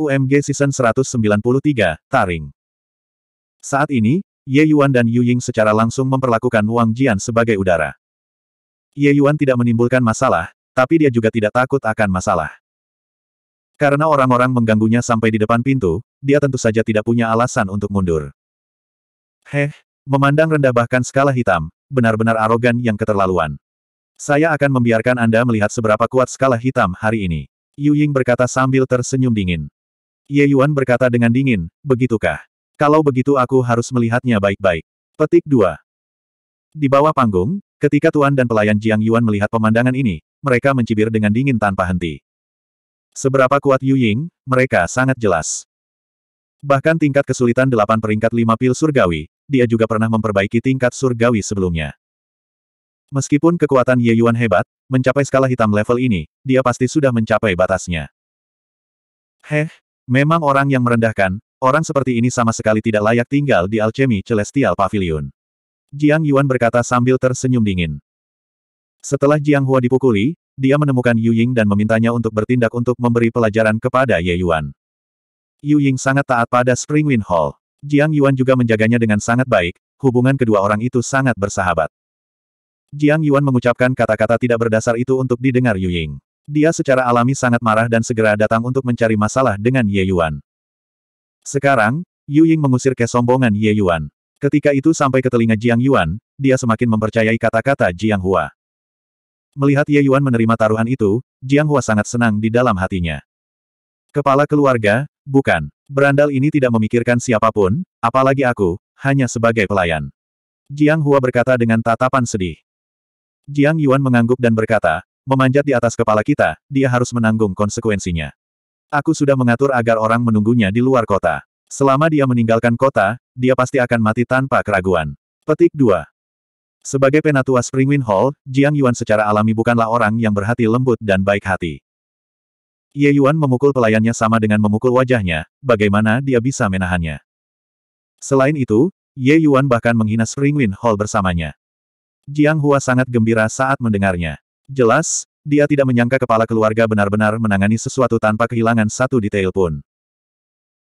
UMG Season 193, Taring. Saat ini, Ye Yuan dan Yu Ying secara langsung memperlakukan Wang Jian sebagai udara. Ye Yuan tidak menimbulkan masalah, tapi dia juga tidak takut akan masalah. Karena orang-orang mengganggunya sampai di depan pintu, dia tentu saja tidak punya alasan untuk mundur. Heh, memandang rendah bahkan skala hitam, benar-benar arogan yang keterlaluan. Saya akan membiarkan Anda melihat seberapa kuat skala hitam hari ini. Yu Ying berkata sambil tersenyum dingin. Ye Yuan berkata dengan dingin, begitukah? Kalau begitu aku harus melihatnya baik-baik. Petik 2. Di bawah panggung, ketika Tuan dan pelayan Jiang Yuan melihat pemandangan ini, mereka mencibir dengan dingin tanpa henti. Seberapa kuat Yu Ying, mereka sangat jelas. Bahkan tingkat kesulitan delapan peringkat lima pil surgawi, dia juga pernah memperbaiki tingkat surgawi sebelumnya. Meskipun kekuatan Ye Yuan hebat, mencapai skala hitam level ini, dia pasti sudah mencapai batasnya. Heh, Memang orang yang merendahkan, orang seperti ini sama sekali tidak layak tinggal di Alchemy Celestial Pavilion. Jiang Yuan berkata sambil tersenyum dingin. Setelah Jiang Hua dipukuli, dia menemukan Yu Ying dan memintanya untuk bertindak untuk memberi pelajaran kepada Ye Yuan. Yu Ying sangat taat pada Spring Wind Hall. Jiang Yuan juga menjaganya dengan sangat baik, hubungan kedua orang itu sangat bersahabat. Jiang Yuan mengucapkan kata-kata tidak berdasar itu untuk didengar Yu Ying. Dia secara alami sangat marah dan segera datang untuk mencari masalah dengan Ye Yuan. Sekarang, Yu Ying mengusir kesombongan Ye Yuan. Ketika itu sampai ke telinga Jiang Yuan, dia semakin mempercayai kata-kata Jiang Hua. Melihat Ye Yuan menerima taruhan itu, Jiang Hua sangat senang di dalam hatinya. Kepala keluarga, bukan. Berandal ini tidak memikirkan siapapun, apalagi aku, hanya sebagai pelayan. Jiang Hua berkata dengan tatapan sedih. Jiang Yuan mengangguk dan berkata, memanjat di atas kepala kita, dia harus menanggung konsekuensinya. Aku sudah mengatur agar orang menunggunya di luar kota. Selama dia meninggalkan kota, dia pasti akan mati tanpa keraguan. Petik 2. Sebagai penatua Springwind Hall, Jiang Yuan secara alami bukanlah orang yang berhati lembut dan baik hati. Ye Yuan memukul pelayannya sama dengan memukul wajahnya, bagaimana dia bisa menahannya. Selain itu, Ye Yuan bahkan menghina Springwind Hall bersamanya. Jiang Hua sangat gembira saat mendengarnya. Jelas, dia tidak menyangka kepala keluarga benar-benar menangani sesuatu tanpa kehilangan satu detail pun.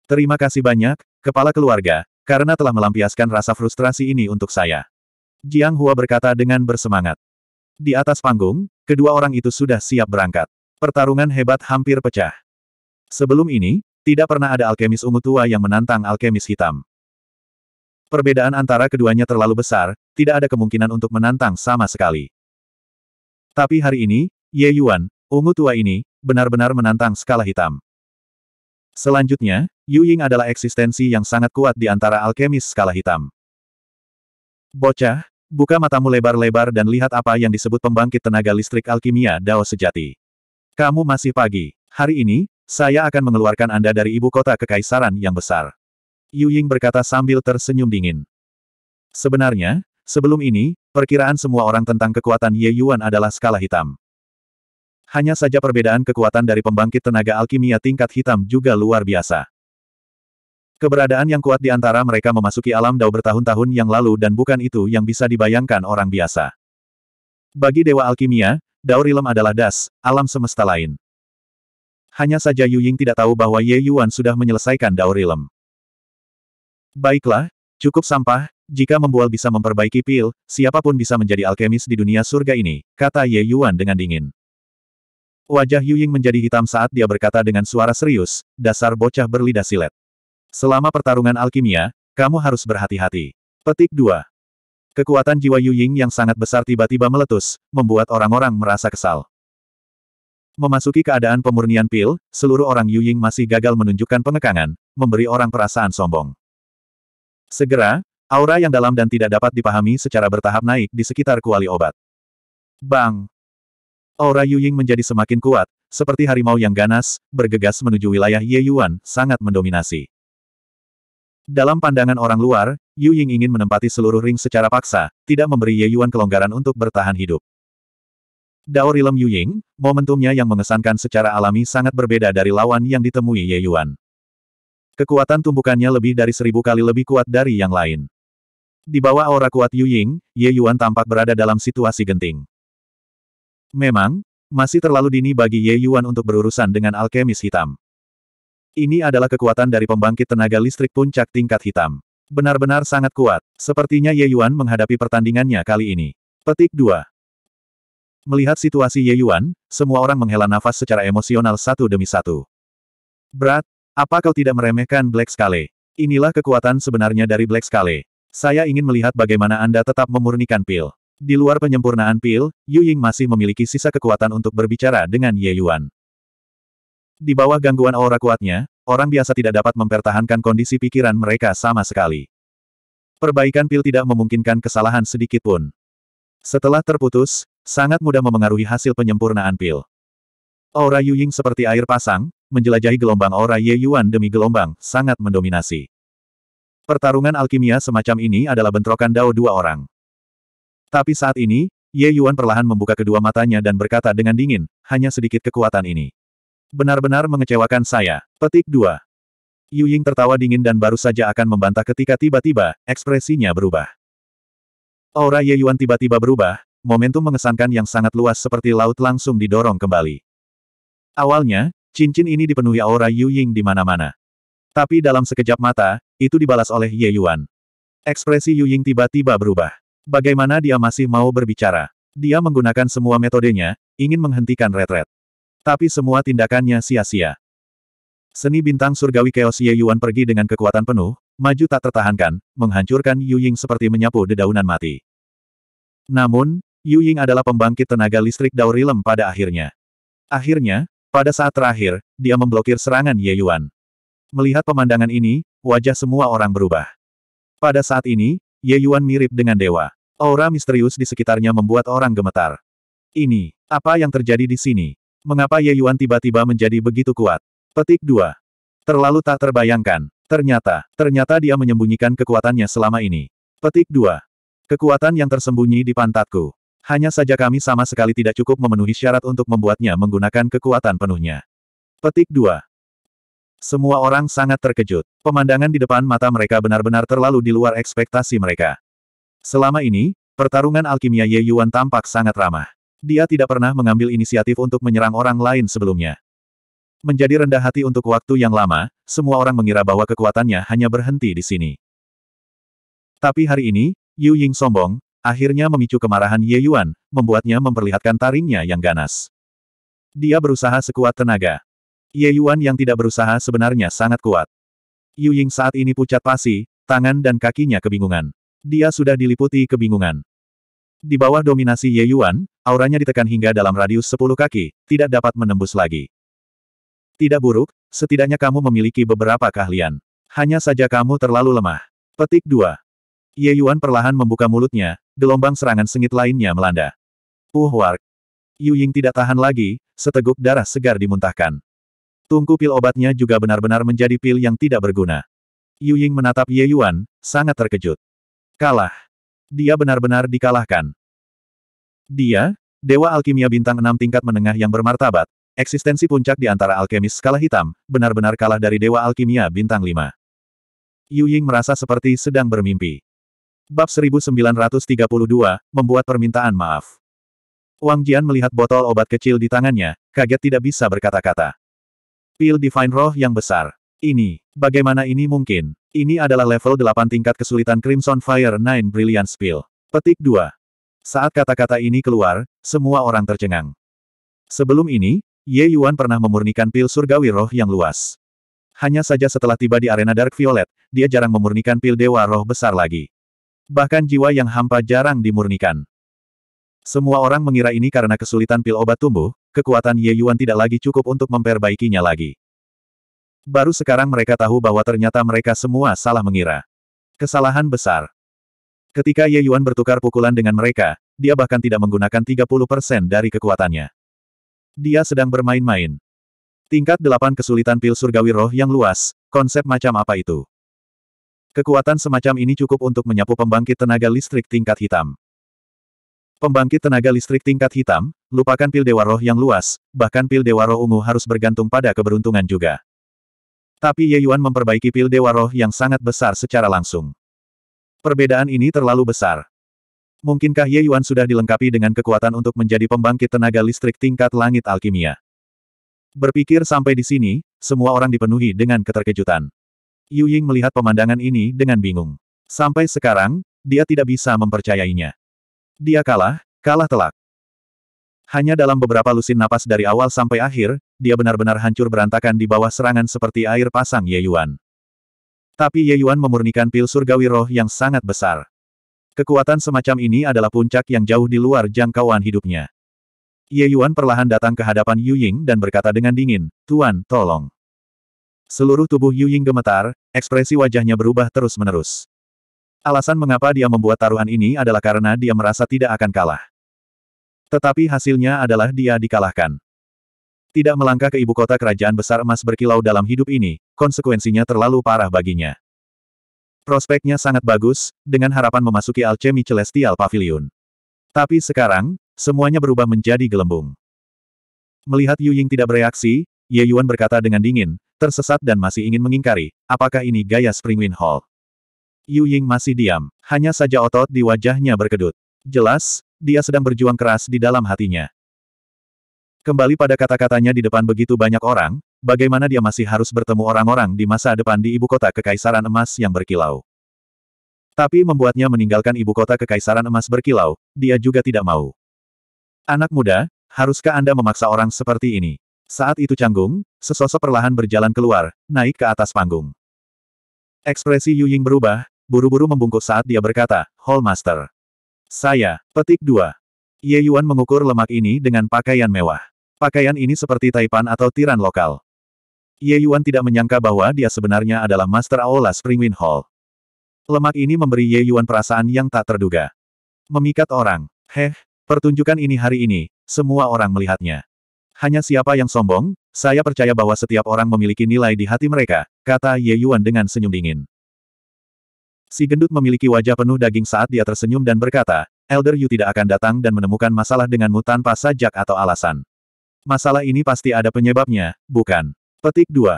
Terima kasih banyak, kepala keluarga, karena telah melampiaskan rasa frustrasi ini untuk saya. Jiang Hua berkata dengan bersemangat. Di atas panggung, kedua orang itu sudah siap berangkat. Pertarungan hebat hampir pecah. Sebelum ini, tidak pernah ada alkemis ungu tua yang menantang alkemis hitam. Perbedaan antara keduanya terlalu besar, tidak ada kemungkinan untuk menantang sama sekali. Tapi hari ini, Ye Yuan, ungu tua ini, benar-benar menantang skala hitam. Selanjutnya, Yu Ying adalah eksistensi yang sangat kuat di antara alkemis skala hitam. Bocah, buka matamu lebar-lebar dan lihat apa yang disebut pembangkit tenaga listrik alkimia Dao sejati. Kamu masih pagi. Hari ini, saya akan mengeluarkan Anda dari ibu kota kekaisaran yang besar. Yu Ying berkata sambil tersenyum dingin. Sebenarnya, Sebelum ini, perkiraan semua orang tentang kekuatan Ye Yuan adalah skala hitam. Hanya saja perbedaan kekuatan dari pembangkit tenaga alkimia tingkat hitam juga luar biasa. Keberadaan yang kuat di antara mereka memasuki alam dao bertahun-tahun yang lalu dan bukan itu yang bisa dibayangkan orang biasa. Bagi Dewa Alkimia, Dao Rilem adalah das, alam semesta lain. Hanya saja Yu Ying tidak tahu bahwa Ye Yuan sudah menyelesaikan Dao Rilem. Baiklah, cukup sampah, jika membual bisa memperbaiki pil, siapapun bisa menjadi alkemis di dunia surga ini, kata Ye Yuan dengan dingin. Wajah Yu Ying menjadi hitam saat dia berkata dengan suara serius, dasar bocah berlidah silet. Selama pertarungan alkimia, kamu harus berhati-hati. Petik 2. Kekuatan jiwa Yu Ying yang sangat besar tiba-tiba meletus, membuat orang-orang merasa kesal. Memasuki keadaan pemurnian pil, seluruh orang Yu Ying masih gagal menunjukkan pengekangan, memberi orang perasaan sombong. Segera, Aura yang dalam dan tidak dapat dipahami secara bertahap naik di sekitar kuali obat. Bang! Aura Yuying menjadi semakin kuat, seperti harimau yang ganas, bergegas menuju wilayah Ye Yuan, sangat mendominasi. Dalam pandangan orang luar, Yuying ingin menempati seluruh ring secara paksa, tidak memberi Ye Yuan kelonggaran untuk bertahan hidup. Dao Rilem Yuying, momentumnya yang mengesankan secara alami sangat berbeda dari lawan yang ditemui Ye Yuan. Kekuatan tumbukannya lebih dari seribu kali lebih kuat dari yang lain. Di bawah aura kuat Yu Ying, Ye Yuan tampak berada dalam situasi genting. Memang, masih terlalu dini bagi Ye Yuan untuk berurusan dengan alkemis hitam. Ini adalah kekuatan dari pembangkit tenaga listrik puncak tingkat hitam. Benar-benar sangat kuat. Sepertinya Ye Yuan menghadapi pertandingannya kali ini. Petik 2. Melihat situasi Ye Yuan, semua orang menghela nafas secara emosional satu demi satu. Berat, apa kau tidak meremehkan Black Scale? Inilah kekuatan sebenarnya dari Black Scale. Saya ingin melihat bagaimana Anda tetap memurnikan pil. Di luar penyempurnaan pil, Yu Ying masih memiliki sisa kekuatan untuk berbicara dengan Ye Yuan. Di bawah gangguan aura kuatnya, orang biasa tidak dapat mempertahankan kondisi pikiran mereka sama sekali. Perbaikan pil tidak memungkinkan kesalahan sedikit pun. Setelah terputus, sangat mudah memengaruhi hasil penyempurnaan pil. Aura Yu Ying seperti air pasang, menjelajahi gelombang aura Ye Yuan demi gelombang, sangat mendominasi. Pertarungan alkimia semacam ini adalah bentrokan dao dua orang. Tapi saat ini, Ye Yuan perlahan membuka kedua matanya dan berkata dengan dingin, hanya sedikit kekuatan ini. Benar-benar mengecewakan saya. Petik 2. Yu Ying tertawa dingin dan baru saja akan membantah ketika tiba-tiba, ekspresinya berubah. Aura Ye Yuan tiba-tiba berubah, momentum mengesankan yang sangat luas seperti laut langsung didorong kembali. Awalnya, cincin ini dipenuhi aura Yu Ying di mana-mana. Tapi dalam sekejap mata, itu dibalas oleh Ye Yuan. Ekspresi Yu Ying tiba-tiba berubah. Bagaimana dia masih mau berbicara? Dia menggunakan semua metodenya, ingin menghentikan retret. Tapi semua tindakannya sia-sia. Seni bintang surgawi keos Ye Yuan pergi dengan kekuatan penuh, maju tak tertahankan, menghancurkan Yu Ying seperti menyapu dedaunan mati. Namun, Yu Ying adalah pembangkit tenaga listrik Daurilem pada akhirnya. Akhirnya, pada saat terakhir, dia memblokir serangan Ye Yuan. Melihat pemandangan ini, wajah semua orang berubah. Pada saat ini, Ye Yuan mirip dengan dewa. Aura misterius di sekitarnya membuat orang gemetar. Ini, apa yang terjadi di sini? Mengapa Ye Yuan tiba-tiba menjadi begitu kuat? Petik 2. Terlalu tak terbayangkan. Ternyata, ternyata dia menyembunyikan kekuatannya selama ini. Petik 2. Kekuatan yang tersembunyi di pantatku. Hanya saja kami sama sekali tidak cukup memenuhi syarat untuk membuatnya menggunakan kekuatan penuhnya. Petik 2. Semua orang sangat terkejut. Pemandangan di depan mata mereka benar-benar terlalu di luar ekspektasi mereka. Selama ini, pertarungan alkimia Ye Yuan tampak sangat ramah. Dia tidak pernah mengambil inisiatif untuk menyerang orang lain sebelumnya. Menjadi rendah hati untuk waktu yang lama, semua orang mengira bahwa kekuatannya hanya berhenti di sini. Tapi hari ini, Yu Ying sombong, akhirnya memicu kemarahan Ye Yuan, membuatnya memperlihatkan taringnya yang ganas. Dia berusaha sekuat tenaga. Ye Yuan yang tidak berusaha sebenarnya sangat kuat. Yu Ying saat ini pucat pasi, tangan dan kakinya kebingungan. Dia sudah diliputi kebingungan. Di bawah dominasi Ye Yuan, auranya ditekan hingga dalam radius 10 kaki, tidak dapat menembus lagi. Tidak buruk, setidaknya kamu memiliki beberapa keahlian. Hanya saja kamu terlalu lemah. Petik 2. Ye Yuan perlahan membuka mulutnya, gelombang serangan sengit lainnya melanda. Uh, Yu Ying tidak tahan lagi, seteguk darah segar dimuntahkan. Tungku pil obatnya juga benar-benar menjadi pil yang tidak berguna. Yu Ying menatap Ye Yuan, sangat terkejut. Kalah. Dia benar-benar dikalahkan. Dia, Dewa Alkimia Bintang enam tingkat menengah yang bermartabat, eksistensi puncak di antara alkemis skala hitam, benar-benar kalah dari Dewa Alkimia Bintang lima. Yu Ying merasa seperti sedang bermimpi. Bab 1932, membuat permintaan maaf. Wang Jian melihat botol obat kecil di tangannya, kaget tidak bisa berkata-kata. Pil Divine Roh yang besar. Ini, bagaimana ini mungkin? Ini adalah level 8 tingkat kesulitan Crimson Fire Nine Brilliant Spill. Petik 2. Saat kata-kata ini keluar, semua orang tercengang. Sebelum ini, Ye Yuan pernah memurnikan pil surgawi roh yang luas. Hanya saja setelah tiba di arena Dark Violet, dia jarang memurnikan pil dewa roh besar lagi. Bahkan jiwa yang hampa jarang dimurnikan. Semua orang mengira ini karena kesulitan pil obat tumbuh, kekuatan Ye Yuan tidak lagi cukup untuk memperbaikinya lagi. Baru sekarang mereka tahu bahwa ternyata mereka semua salah mengira. Kesalahan besar. Ketika Ye Yuan bertukar pukulan dengan mereka, dia bahkan tidak menggunakan 30% dari kekuatannya. Dia sedang bermain-main. Tingkat 8 kesulitan pil surgawi roh yang luas, konsep macam apa itu? Kekuatan semacam ini cukup untuk menyapu pembangkit tenaga listrik tingkat hitam. Pembangkit tenaga listrik tingkat hitam, lupakan pil dewa roh yang luas, bahkan pil dewa roh ungu harus bergantung pada keberuntungan juga. Tapi Ye Yuan memperbaiki pil dewa roh yang sangat besar secara langsung. Perbedaan ini terlalu besar. Mungkinkah Ye Yuan sudah dilengkapi dengan kekuatan untuk menjadi pembangkit tenaga listrik tingkat langit alkimia? Berpikir sampai di sini, semua orang dipenuhi dengan keterkejutan. Yu Ying melihat pemandangan ini dengan bingung. Sampai sekarang, dia tidak bisa mempercayainya. Dia kalah, kalah telak. Hanya dalam beberapa lusin napas dari awal sampai akhir, dia benar-benar hancur berantakan di bawah serangan seperti air pasang Ye Yuan. Tapi Ye Yuan memurnikan pil surgawi roh yang sangat besar. Kekuatan semacam ini adalah puncak yang jauh di luar jangkauan hidupnya. Ye Yuan perlahan datang ke hadapan Yu Ying dan berkata dengan dingin, Tuan, tolong. Seluruh tubuh Yu Ying gemetar, ekspresi wajahnya berubah terus-menerus. Alasan mengapa dia membuat taruhan ini adalah karena dia merasa tidak akan kalah. Tetapi hasilnya adalah dia dikalahkan. Tidak melangkah ke ibu kota kerajaan besar emas berkilau dalam hidup ini, konsekuensinya terlalu parah baginya. Prospeknya sangat bagus, dengan harapan memasuki Alchemy Celestial Pavilion. Tapi sekarang, semuanya berubah menjadi gelembung. Melihat Yu Ying tidak bereaksi, Ye Yuan berkata dengan dingin, tersesat dan masih ingin mengingkari, apakah ini gaya Springwind Hall? Yu Ying masih diam, hanya saja otot di wajahnya berkedut. Jelas, dia sedang berjuang keras di dalam hatinya. Kembali pada kata-katanya di depan begitu banyak orang, bagaimana dia masih harus bertemu orang-orang di masa depan di ibu kota kekaisaran emas yang berkilau. Tapi membuatnya meninggalkan ibu kota kekaisaran emas berkilau, dia juga tidak mau. Anak muda, haruskah Anda memaksa orang seperti ini? Saat itu canggung, sesosok perlahan berjalan keluar, naik ke atas panggung. Ekspresi Yu Ying berubah, buru-buru membungkuk saat dia berkata, Hallmaster. Saya, petik dua. Ye Yuan mengukur lemak ini dengan pakaian mewah. Pakaian ini seperti taipan atau tiran lokal. Ye Yuan tidak menyangka bahwa dia sebenarnya adalah Master Aula Springwind Hall. Lemak ini memberi Ye Yuan perasaan yang tak terduga. Memikat orang. Heh, pertunjukan ini hari ini, semua orang melihatnya. Hanya siapa yang sombong, saya percaya bahwa setiap orang memiliki nilai di hati mereka, kata Ye Yuan dengan senyum dingin. Si gendut memiliki wajah penuh daging saat dia tersenyum dan berkata, Elder Yu tidak akan datang dan menemukan masalah denganmu tanpa sajak atau alasan. Masalah ini pasti ada penyebabnya, bukan? Petik 2.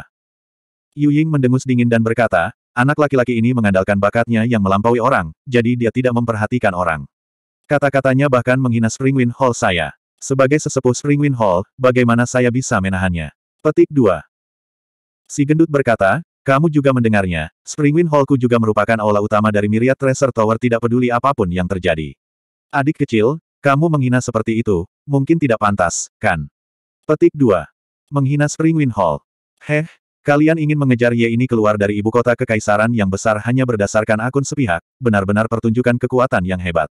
Yu Ying mendengus dingin dan berkata, anak laki-laki ini mengandalkan bakatnya yang melampaui orang, jadi dia tidak memperhatikan orang. Kata-katanya bahkan menghina Springwind Hall saya. Sebagai sesepuh Springwind Hall, bagaimana saya bisa menahannya? Petik 2. Si gendut berkata, kamu juga mendengarnya, Springwind Hallku juga merupakan aula utama dari Myriad Treasure Tower tidak peduli apapun yang terjadi. Adik kecil, kamu menghina seperti itu, mungkin tidak pantas, kan? Petik 2. Menghina Springwind Hall. Heh, kalian ingin mengejar Ye ini keluar dari ibu kota kekaisaran yang besar hanya berdasarkan akun sepihak, benar-benar pertunjukan kekuatan yang hebat.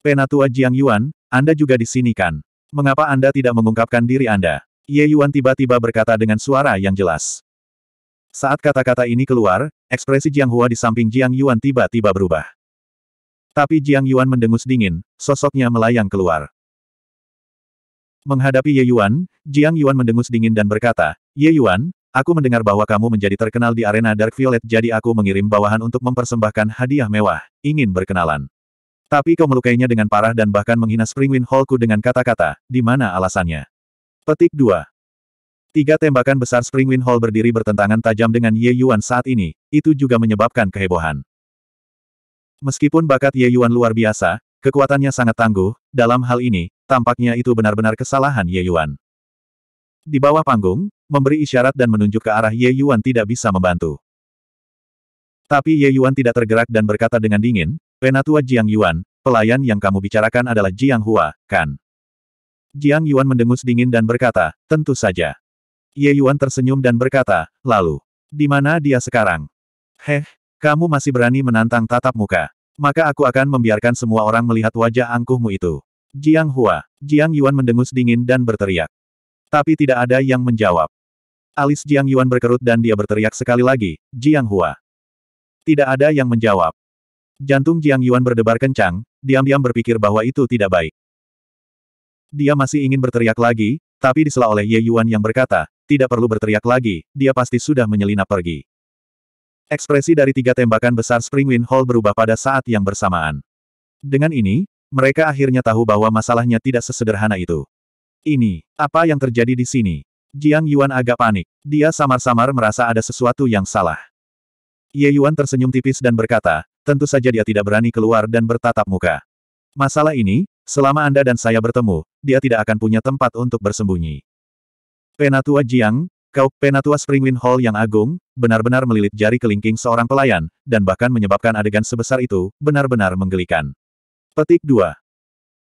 Penatua Jiang Yuan, Anda juga di sini kan? Mengapa Anda tidak mengungkapkan diri Anda? Ye Yuan tiba-tiba berkata dengan suara yang jelas. Saat kata-kata ini keluar, ekspresi Jiang Hua di samping Jiang Yuan tiba-tiba berubah. Tapi Jiang Yuan mendengus dingin, sosoknya melayang keluar. Menghadapi Ye Yuan, Jiang Yuan mendengus dingin dan berkata, Ye Yuan, aku mendengar bahwa kamu menjadi terkenal di arena Dark Violet jadi aku mengirim bawahan untuk mempersembahkan hadiah mewah, ingin berkenalan. Tapi kau melukainya dengan parah dan bahkan menghina Springwind Hallku dengan kata-kata, di mana alasannya? Petik 2. Tiga tembakan besar Springwind Hall berdiri bertentangan tajam dengan Ye Yuan saat ini, itu juga menyebabkan kehebohan. Meskipun bakat Ye Yuan luar biasa, kekuatannya sangat tangguh, dalam hal ini, tampaknya itu benar-benar kesalahan Ye Yuan. Di bawah panggung, memberi isyarat dan menunjuk ke arah Ye Yuan tidak bisa membantu. Tapi Ye Yuan tidak tergerak dan berkata dengan dingin, Penatua Jiang Yuan, pelayan yang kamu bicarakan adalah Jiang Hua, kan? Jiang Yuan mendengus dingin dan berkata, tentu saja. Ye Yuan tersenyum dan berkata, lalu, di mana dia sekarang? Heh, kamu masih berani menantang tatap muka. Maka aku akan membiarkan semua orang melihat wajah angkuhmu itu. Jiang Hua, Jiang Yuan mendengus dingin dan berteriak. Tapi tidak ada yang menjawab. Alis Jiang Yuan berkerut dan dia berteriak sekali lagi, Jiang Hua. Tidak ada yang menjawab. Jantung Jiang Yuan berdebar kencang, diam-diam berpikir bahwa itu tidak baik. Dia masih ingin berteriak lagi, tapi disela oleh Ye Yuan yang berkata, tidak perlu berteriak lagi, dia pasti sudah menyelinap pergi. Ekspresi dari tiga tembakan besar Springwind Hall berubah pada saat yang bersamaan. Dengan ini, mereka akhirnya tahu bahwa masalahnya tidak sesederhana itu. Ini, apa yang terjadi di sini? Jiang Yuan agak panik. Dia samar-samar merasa ada sesuatu yang salah. Ye Yuan tersenyum tipis dan berkata, tentu saja dia tidak berani keluar dan bertatap muka. Masalah ini, selama Anda dan saya bertemu, dia tidak akan punya tempat untuk bersembunyi. Penatua Jiang, kau, Penatua Springwind Hall yang agung, benar-benar melilit jari kelingking seorang pelayan, dan bahkan menyebabkan adegan sebesar itu, benar-benar menggelikan. Petik 2.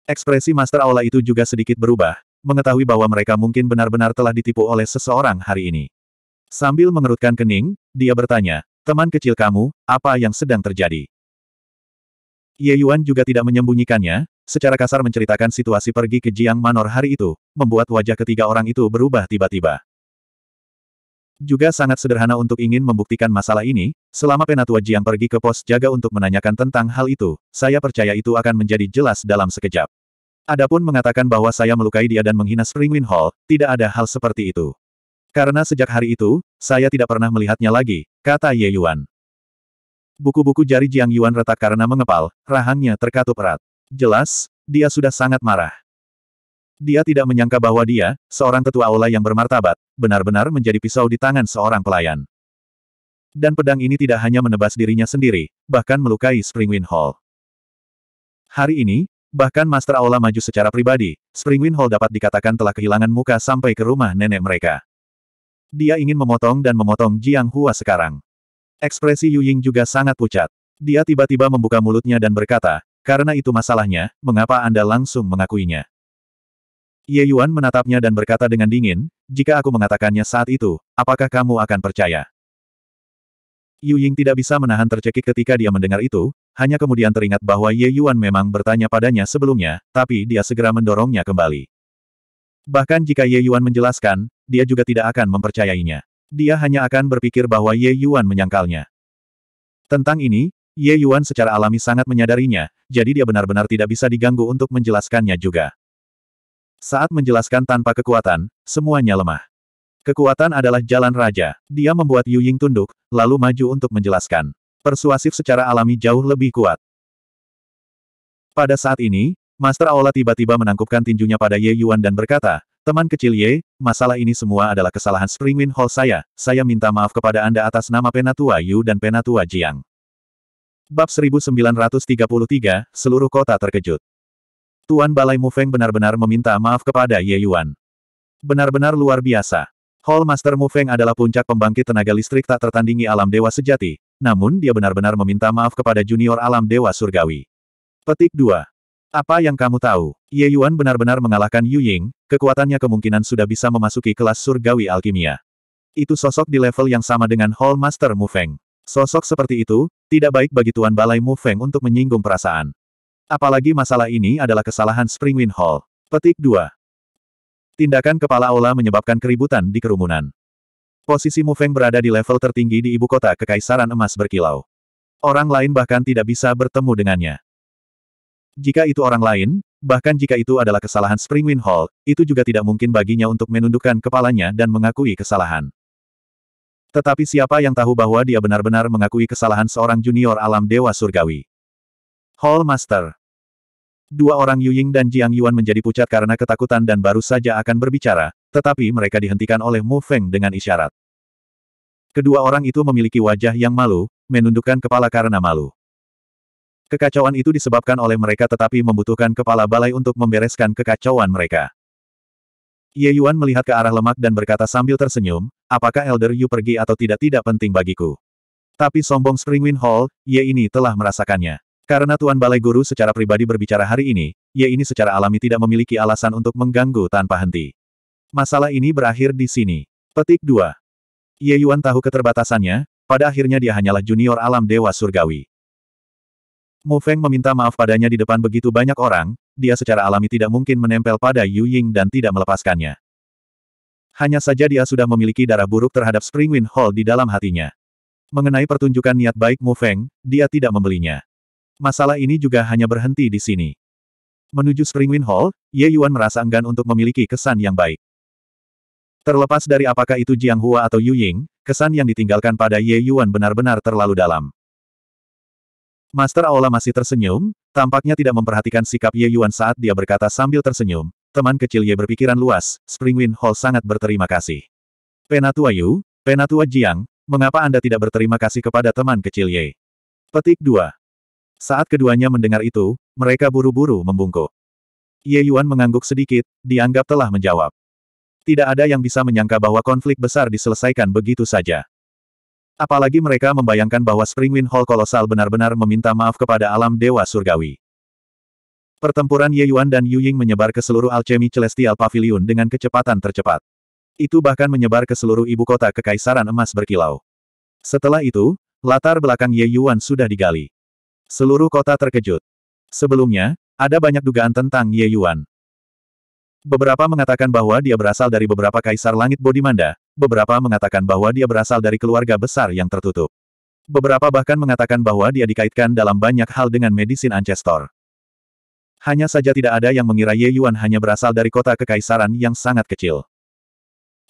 Ekspresi Master Aula itu juga sedikit berubah, mengetahui bahwa mereka mungkin benar-benar telah ditipu oleh seseorang hari ini. Sambil mengerutkan kening, dia bertanya, teman kecil kamu, apa yang sedang terjadi? Ye Yuan juga tidak menyembunyikannya, secara kasar menceritakan situasi pergi ke Jiang Manor hari itu, membuat wajah ketiga orang itu berubah tiba-tiba. Juga sangat sederhana untuk ingin membuktikan masalah ini, selama penatua Jiang pergi ke pos jaga untuk menanyakan tentang hal itu, saya percaya itu akan menjadi jelas dalam sekejap. Adapun mengatakan bahwa saya melukai dia dan menghina Spring Wind Hall, tidak ada hal seperti itu. Karena sejak hari itu, saya tidak pernah melihatnya lagi, kata Ye Yuan. Buku-buku jari Jiang Yuan retak karena mengepal, rahangnya terkatup erat. Jelas, dia sudah sangat marah. Dia tidak menyangka bahwa dia, seorang tetua aula yang bermartabat, benar-benar menjadi pisau di tangan seorang pelayan. Dan pedang ini tidak hanya menebas dirinya sendiri, bahkan melukai Springwind Hall. Hari ini, bahkan Master Aula maju secara pribadi, Springwind Hall dapat dikatakan telah kehilangan muka sampai ke rumah nenek mereka. Dia ingin memotong dan memotong Jiang Hua sekarang. Ekspresi Yu Ying juga sangat pucat. Dia tiba-tiba membuka mulutnya dan berkata, karena itu masalahnya, mengapa Anda langsung mengakuinya? Ye Yuan menatapnya dan berkata dengan dingin, jika aku mengatakannya saat itu, apakah kamu akan percaya? Yu Ying tidak bisa menahan tercekik ketika dia mendengar itu, hanya kemudian teringat bahwa Ye Yuan memang bertanya padanya sebelumnya, tapi dia segera mendorongnya kembali. Bahkan jika Ye Yuan menjelaskan, dia juga tidak akan mempercayainya. Dia hanya akan berpikir bahwa Ye Yuan menyangkalnya. Tentang ini, Ye Yuan secara alami sangat menyadarinya, jadi dia benar-benar tidak bisa diganggu untuk menjelaskannya juga. Saat menjelaskan tanpa kekuatan, semuanya lemah. Kekuatan adalah jalan raja. Dia membuat Yu Ying tunduk, lalu maju untuk menjelaskan. Persuasif secara alami jauh lebih kuat. Pada saat ini, Master Aula tiba-tiba menangkupkan tinjunya pada Ye Yuan dan berkata, Teman kecil Ye, masalah ini semua adalah kesalahan Springwind Hall saya. Saya minta maaf kepada Anda atas nama Penatua Yu dan Penatua Jiang. Bab 1933, seluruh kota terkejut. Tuan Balai Mufeng benar-benar meminta maaf kepada Ye Yuan. Benar-benar luar biasa. Hall Master Mufeng adalah puncak pembangkit tenaga listrik tak tertandingi alam dewa sejati, namun dia benar-benar meminta maaf kepada junior alam dewa surgawi. Petik 2. Apa yang kamu tahu? Ye Yuan benar-benar mengalahkan Yu Ying, kekuatannya kemungkinan sudah bisa memasuki kelas surgawi alkimia. Itu sosok di level yang sama dengan Hall Master Mu Feng. Sosok seperti itu, tidak baik bagi Tuan Balai Mu Feng untuk menyinggung perasaan. Apalagi masalah ini adalah kesalahan Spring Wind Hall. Petik 2. Tindakan kepala Aula menyebabkan keributan di kerumunan. Posisi Mu Feng berada di level tertinggi di ibu kota Kekaisaran Emas Berkilau. Orang lain bahkan tidak bisa bertemu dengannya. Jika itu orang lain, bahkan jika itu adalah kesalahan Springwind Hall, itu juga tidak mungkin baginya untuk menundukkan kepalanya dan mengakui kesalahan. Tetapi siapa yang tahu bahwa dia benar-benar mengakui kesalahan seorang junior alam Dewa Surgawi? Hall Master Dua orang Yuying dan Jiang Yuan menjadi pucat karena ketakutan dan baru saja akan berbicara, tetapi mereka dihentikan oleh Mu Feng dengan isyarat. Kedua orang itu memiliki wajah yang malu, menundukkan kepala karena malu. Kekacauan itu disebabkan oleh mereka tetapi membutuhkan kepala balai untuk membereskan kekacauan mereka. Ye Yuan melihat ke arah lemak dan berkata sambil tersenyum, apakah Elder Yu pergi atau tidak tidak penting bagiku. Tapi sombong Wind Hall, Ye ini telah merasakannya. Karena Tuan Balai Guru secara pribadi berbicara hari ini, Ye ini secara alami tidak memiliki alasan untuk mengganggu tanpa henti. Masalah ini berakhir di sini. Petik 2. Ye Yuan tahu keterbatasannya, pada akhirnya dia hanyalah junior alam Dewa Surgawi. Mu Feng meminta maaf padanya di depan begitu banyak orang, dia secara alami tidak mungkin menempel pada Yu Ying dan tidak melepaskannya. Hanya saja dia sudah memiliki darah buruk terhadap Spring Wind Hall di dalam hatinya. Mengenai pertunjukan niat baik Mu Feng, dia tidak membelinya. Masalah ini juga hanya berhenti di sini. Menuju Spring Wind Hall, Ye Yuan merasa enggan untuk memiliki kesan yang baik. Terlepas dari apakah itu Jiang Hua atau Yu Ying, kesan yang ditinggalkan pada Ye Yuan benar-benar terlalu dalam. Master Aula masih tersenyum, tampaknya tidak memperhatikan sikap Ye Yuan saat dia berkata sambil tersenyum, teman kecil Ye berpikiran luas, Springwind Hall sangat berterima kasih. Penatua Yu, Penatua Jiang, mengapa Anda tidak berterima kasih kepada teman kecil Ye? Petik 2. Saat keduanya mendengar itu, mereka buru-buru membungkuk. Ye Yuan mengangguk sedikit, dianggap telah menjawab. Tidak ada yang bisa menyangka bahwa konflik besar diselesaikan begitu saja. Apalagi mereka membayangkan bahwa Springwind Hall kolosal benar-benar meminta maaf kepada alam dewa surgawi. Pertempuran Ye Yuan dan Yu Ying menyebar ke seluruh alchemy Celestial Pavilion dengan kecepatan tercepat. Itu bahkan menyebar ke seluruh ibu kota kekaisaran emas berkilau. Setelah itu, latar belakang Ye Yuan sudah digali. Seluruh kota terkejut. Sebelumnya, ada banyak dugaan tentang Ye Yuan. Beberapa mengatakan bahwa dia berasal dari beberapa kaisar langit Bodhimanda, beberapa mengatakan bahwa dia berasal dari keluarga besar yang tertutup. Beberapa bahkan mengatakan bahwa dia dikaitkan dalam banyak hal dengan medisin Ancestor. Hanya saja tidak ada yang mengira Ye Yuan hanya berasal dari kota kekaisaran yang sangat kecil.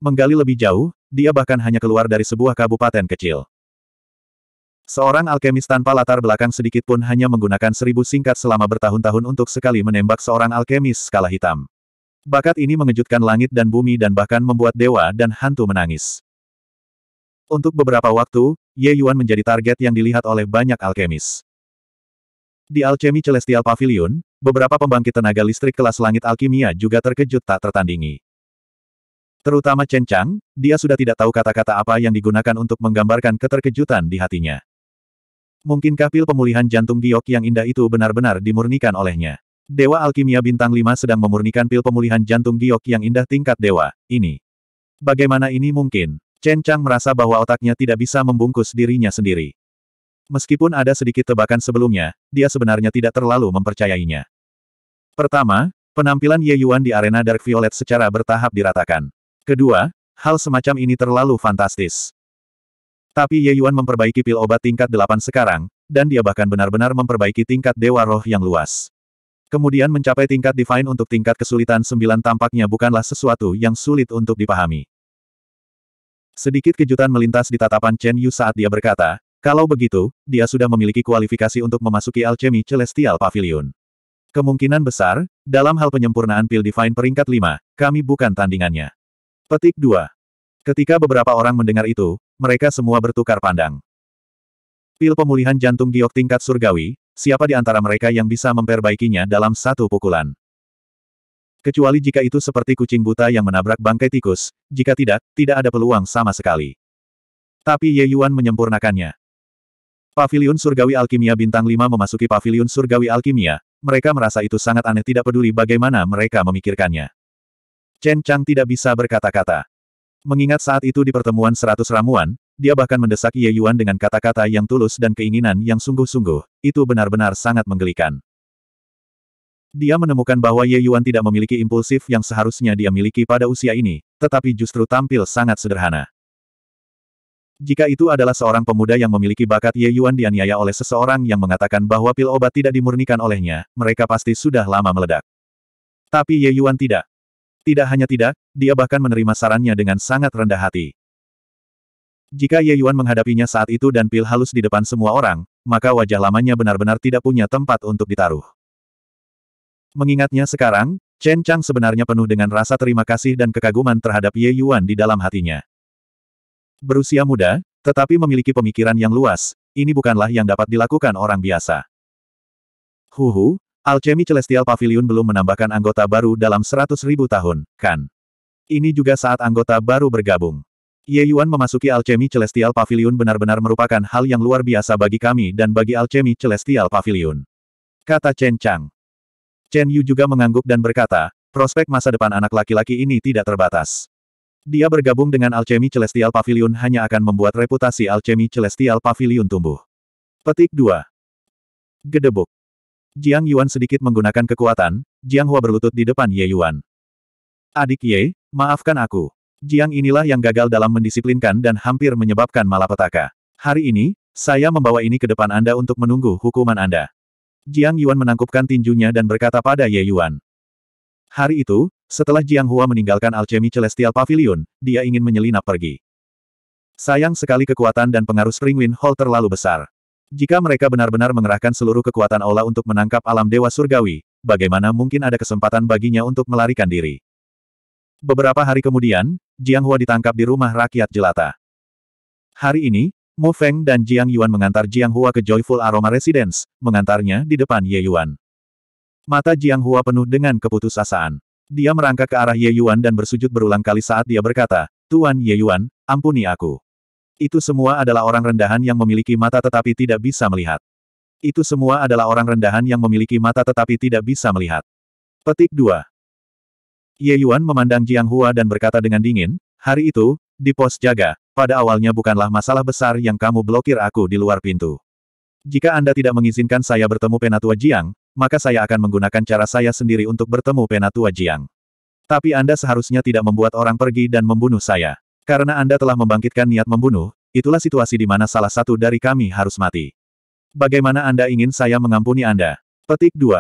Menggali lebih jauh, dia bahkan hanya keluar dari sebuah kabupaten kecil. Seorang alkemis tanpa latar belakang sedikit pun hanya menggunakan seribu singkat selama bertahun-tahun untuk sekali menembak seorang alkemis skala hitam. Bakat ini mengejutkan langit dan bumi dan bahkan membuat dewa dan hantu menangis. Untuk beberapa waktu, Ye Yuan menjadi target yang dilihat oleh banyak alkemis. Di Alchemy Celestial Pavilion, beberapa pembangkit tenaga listrik kelas langit alkimia juga terkejut tak tertandingi. Terutama Chen Chang, dia sudah tidak tahu kata-kata apa yang digunakan untuk menggambarkan keterkejutan di hatinya. Mungkinkah pil pemulihan jantung giok yang indah itu benar-benar dimurnikan olehnya? Dewa Alkimia Bintang 5 sedang memurnikan pil pemulihan jantung giok yang indah tingkat dewa, ini. Bagaimana ini mungkin? Chen Chang merasa bahwa otaknya tidak bisa membungkus dirinya sendiri. Meskipun ada sedikit tebakan sebelumnya, dia sebenarnya tidak terlalu mempercayainya. Pertama, penampilan Ye Yuan di arena Dark Violet secara bertahap diratakan. Kedua, hal semacam ini terlalu fantastis. Tapi Ye Yuan memperbaiki pil obat tingkat 8 sekarang, dan dia bahkan benar-benar memperbaiki tingkat dewa roh yang luas. Kemudian mencapai tingkat Divine untuk tingkat kesulitan sembilan tampaknya bukanlah sesuatu yang sulit untuk dipahami. Sedikit kejutan melintas di tatapan Chen Yu saat dia berkata, kalau begitu, dia sudah memiliki kualifikasi untuk memasuki alchemy Celestial Pavilion. Kemungkinan besar, dalam hal penyempurnaan pil Divine peringkat 5, kami bukan tandingannya. Petik 2. Ketika beberapa orang mendengar itu, mereka semua bertukar pandang. Pil pemulihan jantung giok tingkat surgawi, Siapa di antara mereka yang bisa memperbaikinya dalam satu pukulan? Kecuali jika itu seperti kucing buta yang menabrak bangkai tikus, jika tidak, tidak ada peluang sama sekali. Tapi Ye Yuan menyempurnakannya. Pavilion Surgawi Alkimia Bintang 5 memasuki Pavilion Surgawi Alkimia, mereka merasa itu sangat aneh tidak peduli bagaimana mereka memikirkannya. Chen Chang tidak bisa berkata-kata. Mengingat saat itu di pertemuan seratus ramuan, dia bahkan mendesak Ye Yuan dengan kata-kata yang tulus dan keinginan yang sungguh-sungguh, itu benar-benar sangat menggelikan. Dia menemukan bahwa Ye Yuan tidak memiliki impulsif yang seharusnya dia miliki pada usia ini, tetapi justru tampil sangat sederhana. Jika itu adalah seorang pemuda yang memiliki bakat Ye Yuan dianiaya oleh seseorang yang mengatakan bahwa pil obat tidak dimurnikan olehnya, mereka pasti sudah lama meledak. Tapi Ye Yuan tidak. Tidak hanya tidak, dia bahkan menerima sarannya dengan sangat rendah hati. Jika Ye Yuan menghadapinya saat itu dan pil halus di depan semua orang, maka wajah lamanya benar-benar tidak punya tempat untuk ditaruh. Mengingatnya sekarang, Chen Chang sebenarnya penuh dengan rasa terima kasih dan kekaguman terhadap Ye Yuan di dalam hatinya. Berusia muda, tetapi memiliki pemikiran yang luas, ini bukanlah yang dapat dilakukan orang biasa. Huhu, Alchemy Celestial Pavilion belum menambahkan anggota baru dalam seratus ribu tahun, kan? Ini juga saat anggota baru bergabung. Ye Yuan memasuki Alchemy Celestial Pavilion benar-benar merupakan hal yang luar biasa bagi kami dan bagi Alchemy Celestial Pavilion. Kata Chen Chang. Chen Yu juga mengangguk dan berkata, prospek masa depan anak laki-laki ini tidak terbatas. Dia bergabung dengan Alchemy Celestial Pavilion hanya akan membuat reputasi Alchemy Celestial Pavilion tumbuh. Petik 2. Gedebuk. Jiang Yuan sedikit menggunakan kekuatan, Jiang Hua berlutut di depan Ye Yuan. Adik Ye, maafkan aku. Jiang inilah yang gagal dalam mendisiplinkan dan hampir menyebabkan malapetaka. Hari ini, saya membawa ini ke depan Anda untuk menunggu hukuman Anda. Jiang Yuan menangkupkan tinjunya dan berkata pada Ye Yuan. Hari itu, setelah Jiang Hua meninggalkan Alchemy Celestial Pavilion, dia ingin menyelinap pergi. Sayang sekali kekuatan dan pengaruh Spring Wind Hall terlalu besar. Jika mereka benar-benar mengerahkan seluruh kekuatan Aula untuk menangkap alam Dewa Surgawi, bagaimana mungkin ada kesempatan baginya untuk melarikan diri? Beberapa hari kemudian, Jiang Hua ditangkap di rumah rakyat jelata. Hari ini, Mo Feng dan Jiang Yuan mengantar Jiang Hua ke Joyful Aroma Residence, mengantarnya di depan Ye Yuan. Mata Jiang Hua penuh dengan keputusasaan. Dia merangkak ke arah Ye Yuan dan bersujud berulang kali saat dia berkata, Tuan Ye Yuan, ampuni aku. Itu semua adalah orang rendahan yang memiliki mata tetapi tidak bisa melihat. Itu semua adalah orang rendahan yang memiliki mata tetapi tidak bisa melihat. Petik 2. Ye Yuan memandang Jiang Hua dan berkata dengan dingin, hari itu, di pos jaga, pada awalnya bukanlah masalah besar yang kamu blokir aku di luar pintu. Jika Anda tidak mengizinkan saya bertemu Penatua Jiang, maka saya akan menggunakan cara saya sendiri untuk bertemu Penatua Jiang. Tapi Anda seharusnya tidak membuat orang pergi dan membunuh saya. Karena Anda telah membangkitkan niat membunuh, itulah situasi di mana salah satu dari kami harus mati. Bagaimana Anda ingin saya mengampuni Anda? Petik 2.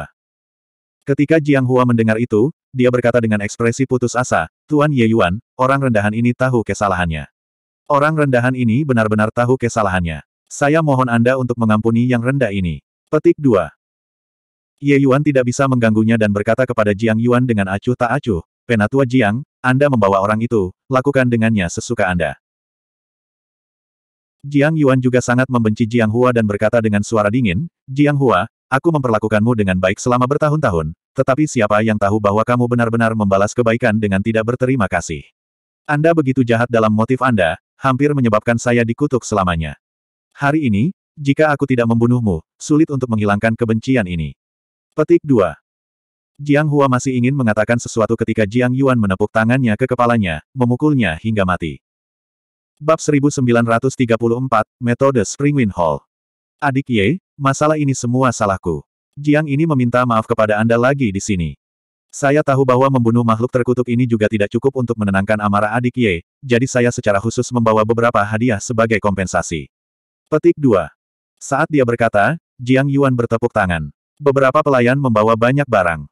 Ketika Jiang Hua mendengar itu, dia berkata dengan ekspresi putus asa, Tuan Ye Yuan, orang rendahan ini tahu kesalahannya. Orang rendahan ini benar-benar tahu kesalahannya. Saya mohon Anda untuk mengampuni yang rendah ini. Petik 2. Ye Yuan tidak bisa mengganggunya dan berkata kepada Jiang Yuan dengan acuh tak acuh, Penatua Jiang, Anda membawa orang itu, lakukan dengannya sesuka Anda. Jiang Yuan juga sangat membenci Jiang Hua dan berkata dengan suara dingin, Jiang Hua, aku memperlakukanmu dengan baik selama bertahun-tahun, tetapi siapa yang tahu bahwa kamu benar-benar membalas kebaikan dengan tidak berterima kasih. Anda begitu jahat dalam motif Anda, hampir menyebabkan saya dikutuk selamanya. Hari ini, jika aku tidak membunuhmu, sulit untuk menghilangkan kebencian ini. Petik 2. Jiang Hua masih ingin mengatakan sesuatu ketika Jiang Yuan menepuk tangannya ke kepalanya, memukulnya hingga mati. Bab 1934, Metode Wind Hall. Adik Ye, masalah ini semua salahku. Jiang ini meminta maaf kepada Anda lagi di sini. Saya tahu bahwa membunuh makhluk terkutuk ini juga tidak cukup untuk menenangkan amarah adik Ye, jadi saya secara khusus membawa beberapa hadiah sebagai kompensasi. Petik 2. Saat dia berkata, Jiang Yuan bertepuk tangan. Beberapa pelayan membawa banyak barang.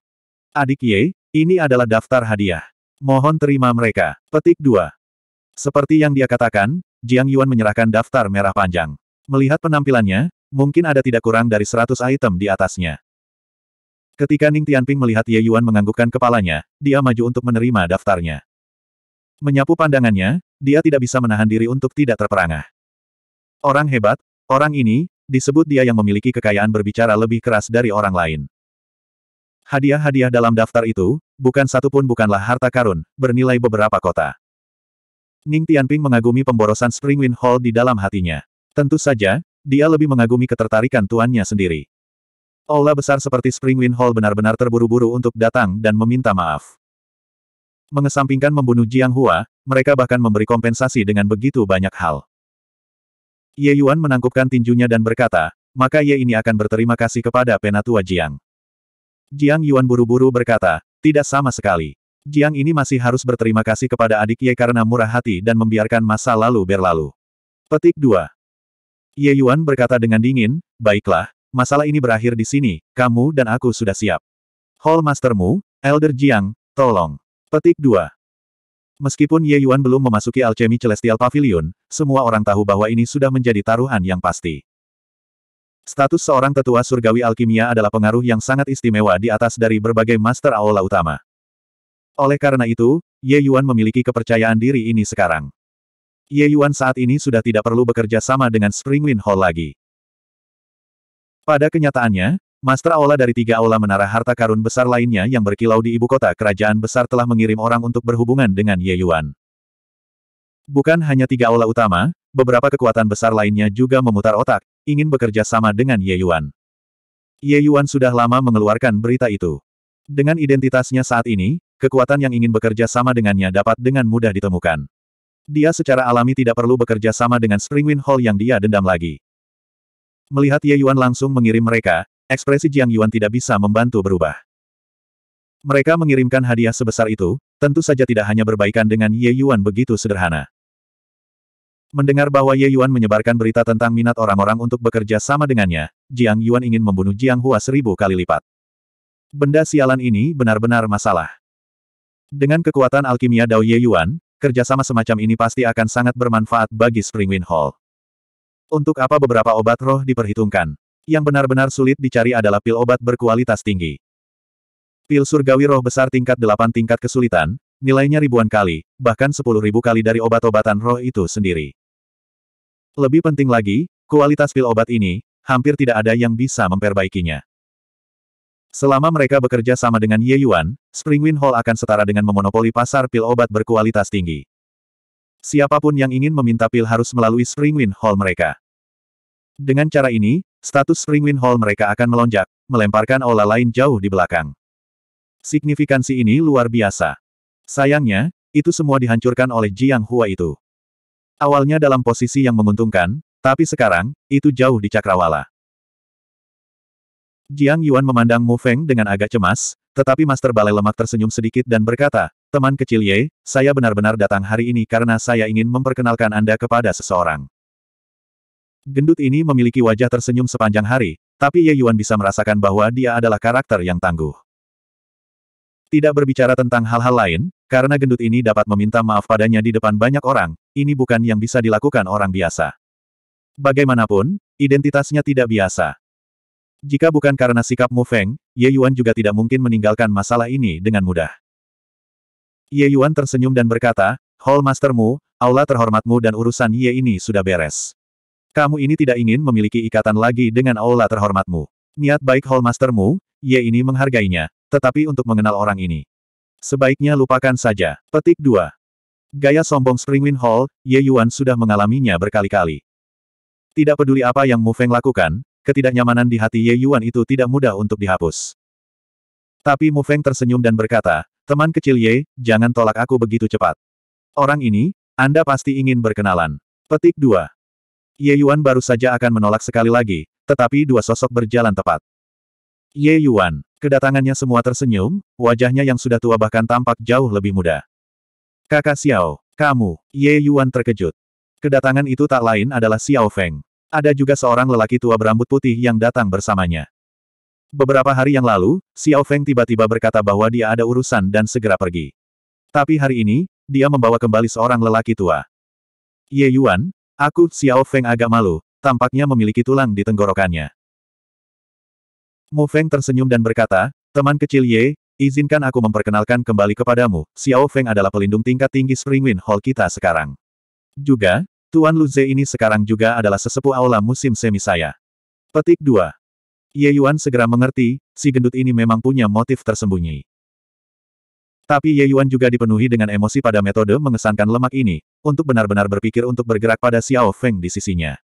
Adik Ye, ini adalah daftar hadiah. Mohon terima mereka. Petik 2. Seperti yang dia katakan, Jiang Yuan menyerahkan daftar merah panjang. Melihat penampilannya, mungkin ada tidak kurang dari 100 item di atasnya. Ketika Ning Tianping melihat Ye Yuan menganggukkan kepalanya, dia maju untuk menerima daftarnya. Menyapu pandangannya, dia tidak bisa menahan diri untuk tidak terperangah. Orang hebat, orang ini, disebut dia yang memiliki kekayaan berbicara lebih keras dari orang lain. Hadiah-hadiah dalam daftar itu, bukan satupun bukanlah harta karun, bernilai beberapa kota. Ning Tianping mengagumi pemborosan Springwind Hall di dalam hatinya. Tentu saja, dia lebih mengagumi ketertarikan tuannya sendiri. Aula besar seperti Springwind Hall benar-benar terburu-buru untuk datang dan meminta maaf. Mengesampingkan membunuh Jiang Hua, mereka bahkan memberi kompensasi dengan begitu banyak hal. Ye Yuan menangkupkan tinjunya dan berkata, maka Ye ini akan berterima kasih kepada penatua Jiang. Jiang Yuan buru-buru berkata, tidak sama sekali. Jiang ini masih harus berterima kasih kepada adik Ye karena murah hati dan membiarkan masa lalu berlalu. Petik 2. Ye Yuan berkata dengan dingin, baiklah, masalah ini berakhir di sini, kamu dan aku sudah siap. Hall Mastermu, Elder Jiang, tolong. Petik 2. Meskipun Ye Yuan belum memasuki Alchemy Celestial Pavilion, semua orang tahu bahwa ini sudah menjadi taruhan yang pasti. Status seorang tetua surgawi alkimia adalah pengaruh yang sangat istimewa di atas dari berbagai master aula utama. Oleh karena itu, Ye Yuan memiliki kepercayaan diri ini sekarang. Ye Yuan saat ini sudah tidak perlu bekerja sama dengan Springwind Hall lagi. Pada kenyataannya, Master Aula dari tiga aula menara harta karun besar lainnya yang berkilau di ibu kota kerajaan besar telah mengirim orang untuk berhubungan dengan Ye Yuan. Bukan hanya tiga aula utama, beberapa kekuatan besar lainnya juga memutar otak, ingin bekerja sama dengan Ye Yuan. Ye Yuan sudah lama mengeluarkan berita itu. Dengan identitasnya saat ini, kekuatan yang ingin bekerja sama dengannya dapat dengan mudah ditemukan. Dia secara alami tidak perlu bekerja sama dengan Springwind Hall yang dia dendam lagi. Melihat Ye Yuan langsung mengirim mereka, ekspresi Jiang Yuan tidak bisa membantu berubah. Mereka mengirimkan hadiah sebesar itu, tentu saja tidak hanya berbaikan dengan Ye Yuan begitu sederhana. Mendengar bahwa Ye Yuan menyebarkan berita tentang minat orang-orang untuk bekerja sama dengannya, Jiang Yuan ingin membunuh Jiang Hua seribu kali lipat. Benda sialan ini benar-benar masalah. Dengan kekuatan alkimia Dao Ye Yuan, kerjasama semacam ini pasti akan sangat bermanfaat bagi Spring Wind Hall. Untuk apa beberapa obat roh diperhitungkan? Yang benar-benar sulit dicari adalah pil obat berkualitas tinggi. Pil surgawi roh besar tingkat 8 tingkat kesulitan, nilainya ribuan kali, bahkan sepuluh ribu kali dari obat-obatan roh itu sendiri. Lebih penting lagi, kualitas pil obat ini, hampir tidak ada yang bisa memperbaikinya. Selama mereka bekerja sama dengan Ye Yuan, Springwind Hall akan setara dengan memonopoli pasar pil obat berkualitas tinggi. Siapapun yang ingin meminta pil harus melalui Springwind Hall mereka. Dengan cara ini, status Springwind Hall mereka akan melonjak, melemparkan aula lain jauh di belakang. Signifikansi ini luar biasa. Sayangnya, itu semua dihancurkan oleh Jiang Hua itu. Awalnya dalam posisi yang menguntungkan, tapi sekarang, itu jauh di cakrawala. Jiang Yuan memandang Mu Feng dengan agak cemas, tetapi Master Balai Lemak tersenyum sedikit dan berkata, Teman kecil Ye, saya benar-benar datang hari ini karena saya ingin memperkenalkan Anda kepada seseorang. Gendut ini memiliki wajah tersenyum sepanjang hari, tapi Ye Yuan bisa merasakan bahwa dia adalah karakter yang tangguh. Tidak berbicara tentang hal-hal lain, karena gendut ini dapat meminta maaf padanya di depan banyak orang, ini bukan yang bisa dilakukan orang biasa. Bagaimanapun, identitasnya tidak biasa. Jika bukan karena sikap Mu Feng, Ye Yuan juga tidak mungkin meninggalkan masalah ini dengan mudah. Ye Yuan tersenyum dan berkata, Hall Mastermu, aula terhormatmu dan urusan Ye ini sudah beres. Kamu ini tidak ingin memiliki ikatan lagi dengan aula terhormatmu. Niat baik Hall Mastermu, Ye ini menghargainya, tetapi untuk mengenal orang ini. Sebaiknya lupakan saja. Petik 2. Gaya sombong Springwind Hall, Ye Yuan sudah mengalaminya berkali-kali. Tidak peduli apa yang Mu Feng lakukan, ketidaknyamanan di hati Ye Yuan itu tidak mudah untuk dihapus. Tapi Mu Feng tersenyum dan berkata, teman kecil Ye, jangan tolak aku begitu cepat. Orang ini, Anda pasti ingin berkenalan. Petik 2. Ye Yuan baru saja akan menolak sekali lagi, tetapi dua sosok berjalan tepat. Ye Yuan, kedatangannya semua tersenyum, wajahnya yang sudah tua bahkan tampak jauh lebih muda. Kakak Xiao, kamu, Ye Yuan terkejut. Kedatangan itu tak lain adalah Xiao Feng. Ada juga seorang lelaki tua berambut putih yang datang bersamanya. Beberapa hari yang lalu, Xiao Feng tiba-tiba berkata bahwa dia ada urusan dan segera pergi. Tapi hari ini, dia membawa kembali seorang lelaki tua. Ye Yuan, aku, Xiao Feng agak malu, tampaknya memiliki tulang di tenggorokannya. Mu Feng tersenyum dan berkata, teman kecil Ye, Izinkan aku memperkenalkan kembali kepadamu, Xiao Feng adalah pelindung tingkat tinggi Spring Wind Hall kita sekarang. Juga, Tuan Lu Ze ini sekarang juga adalah sesepuh aula musim semi saya. Petik 2. Ye Yuan segera mengerti, si gendut ini memang punya motif tersembunyi. Tapi Ye Yuan juga dipenuhi dengan emosi pada metode mengesankan lemak ini, untuk benar-benar berpikir untuk bergerak pada Xiao Feng di sisinya.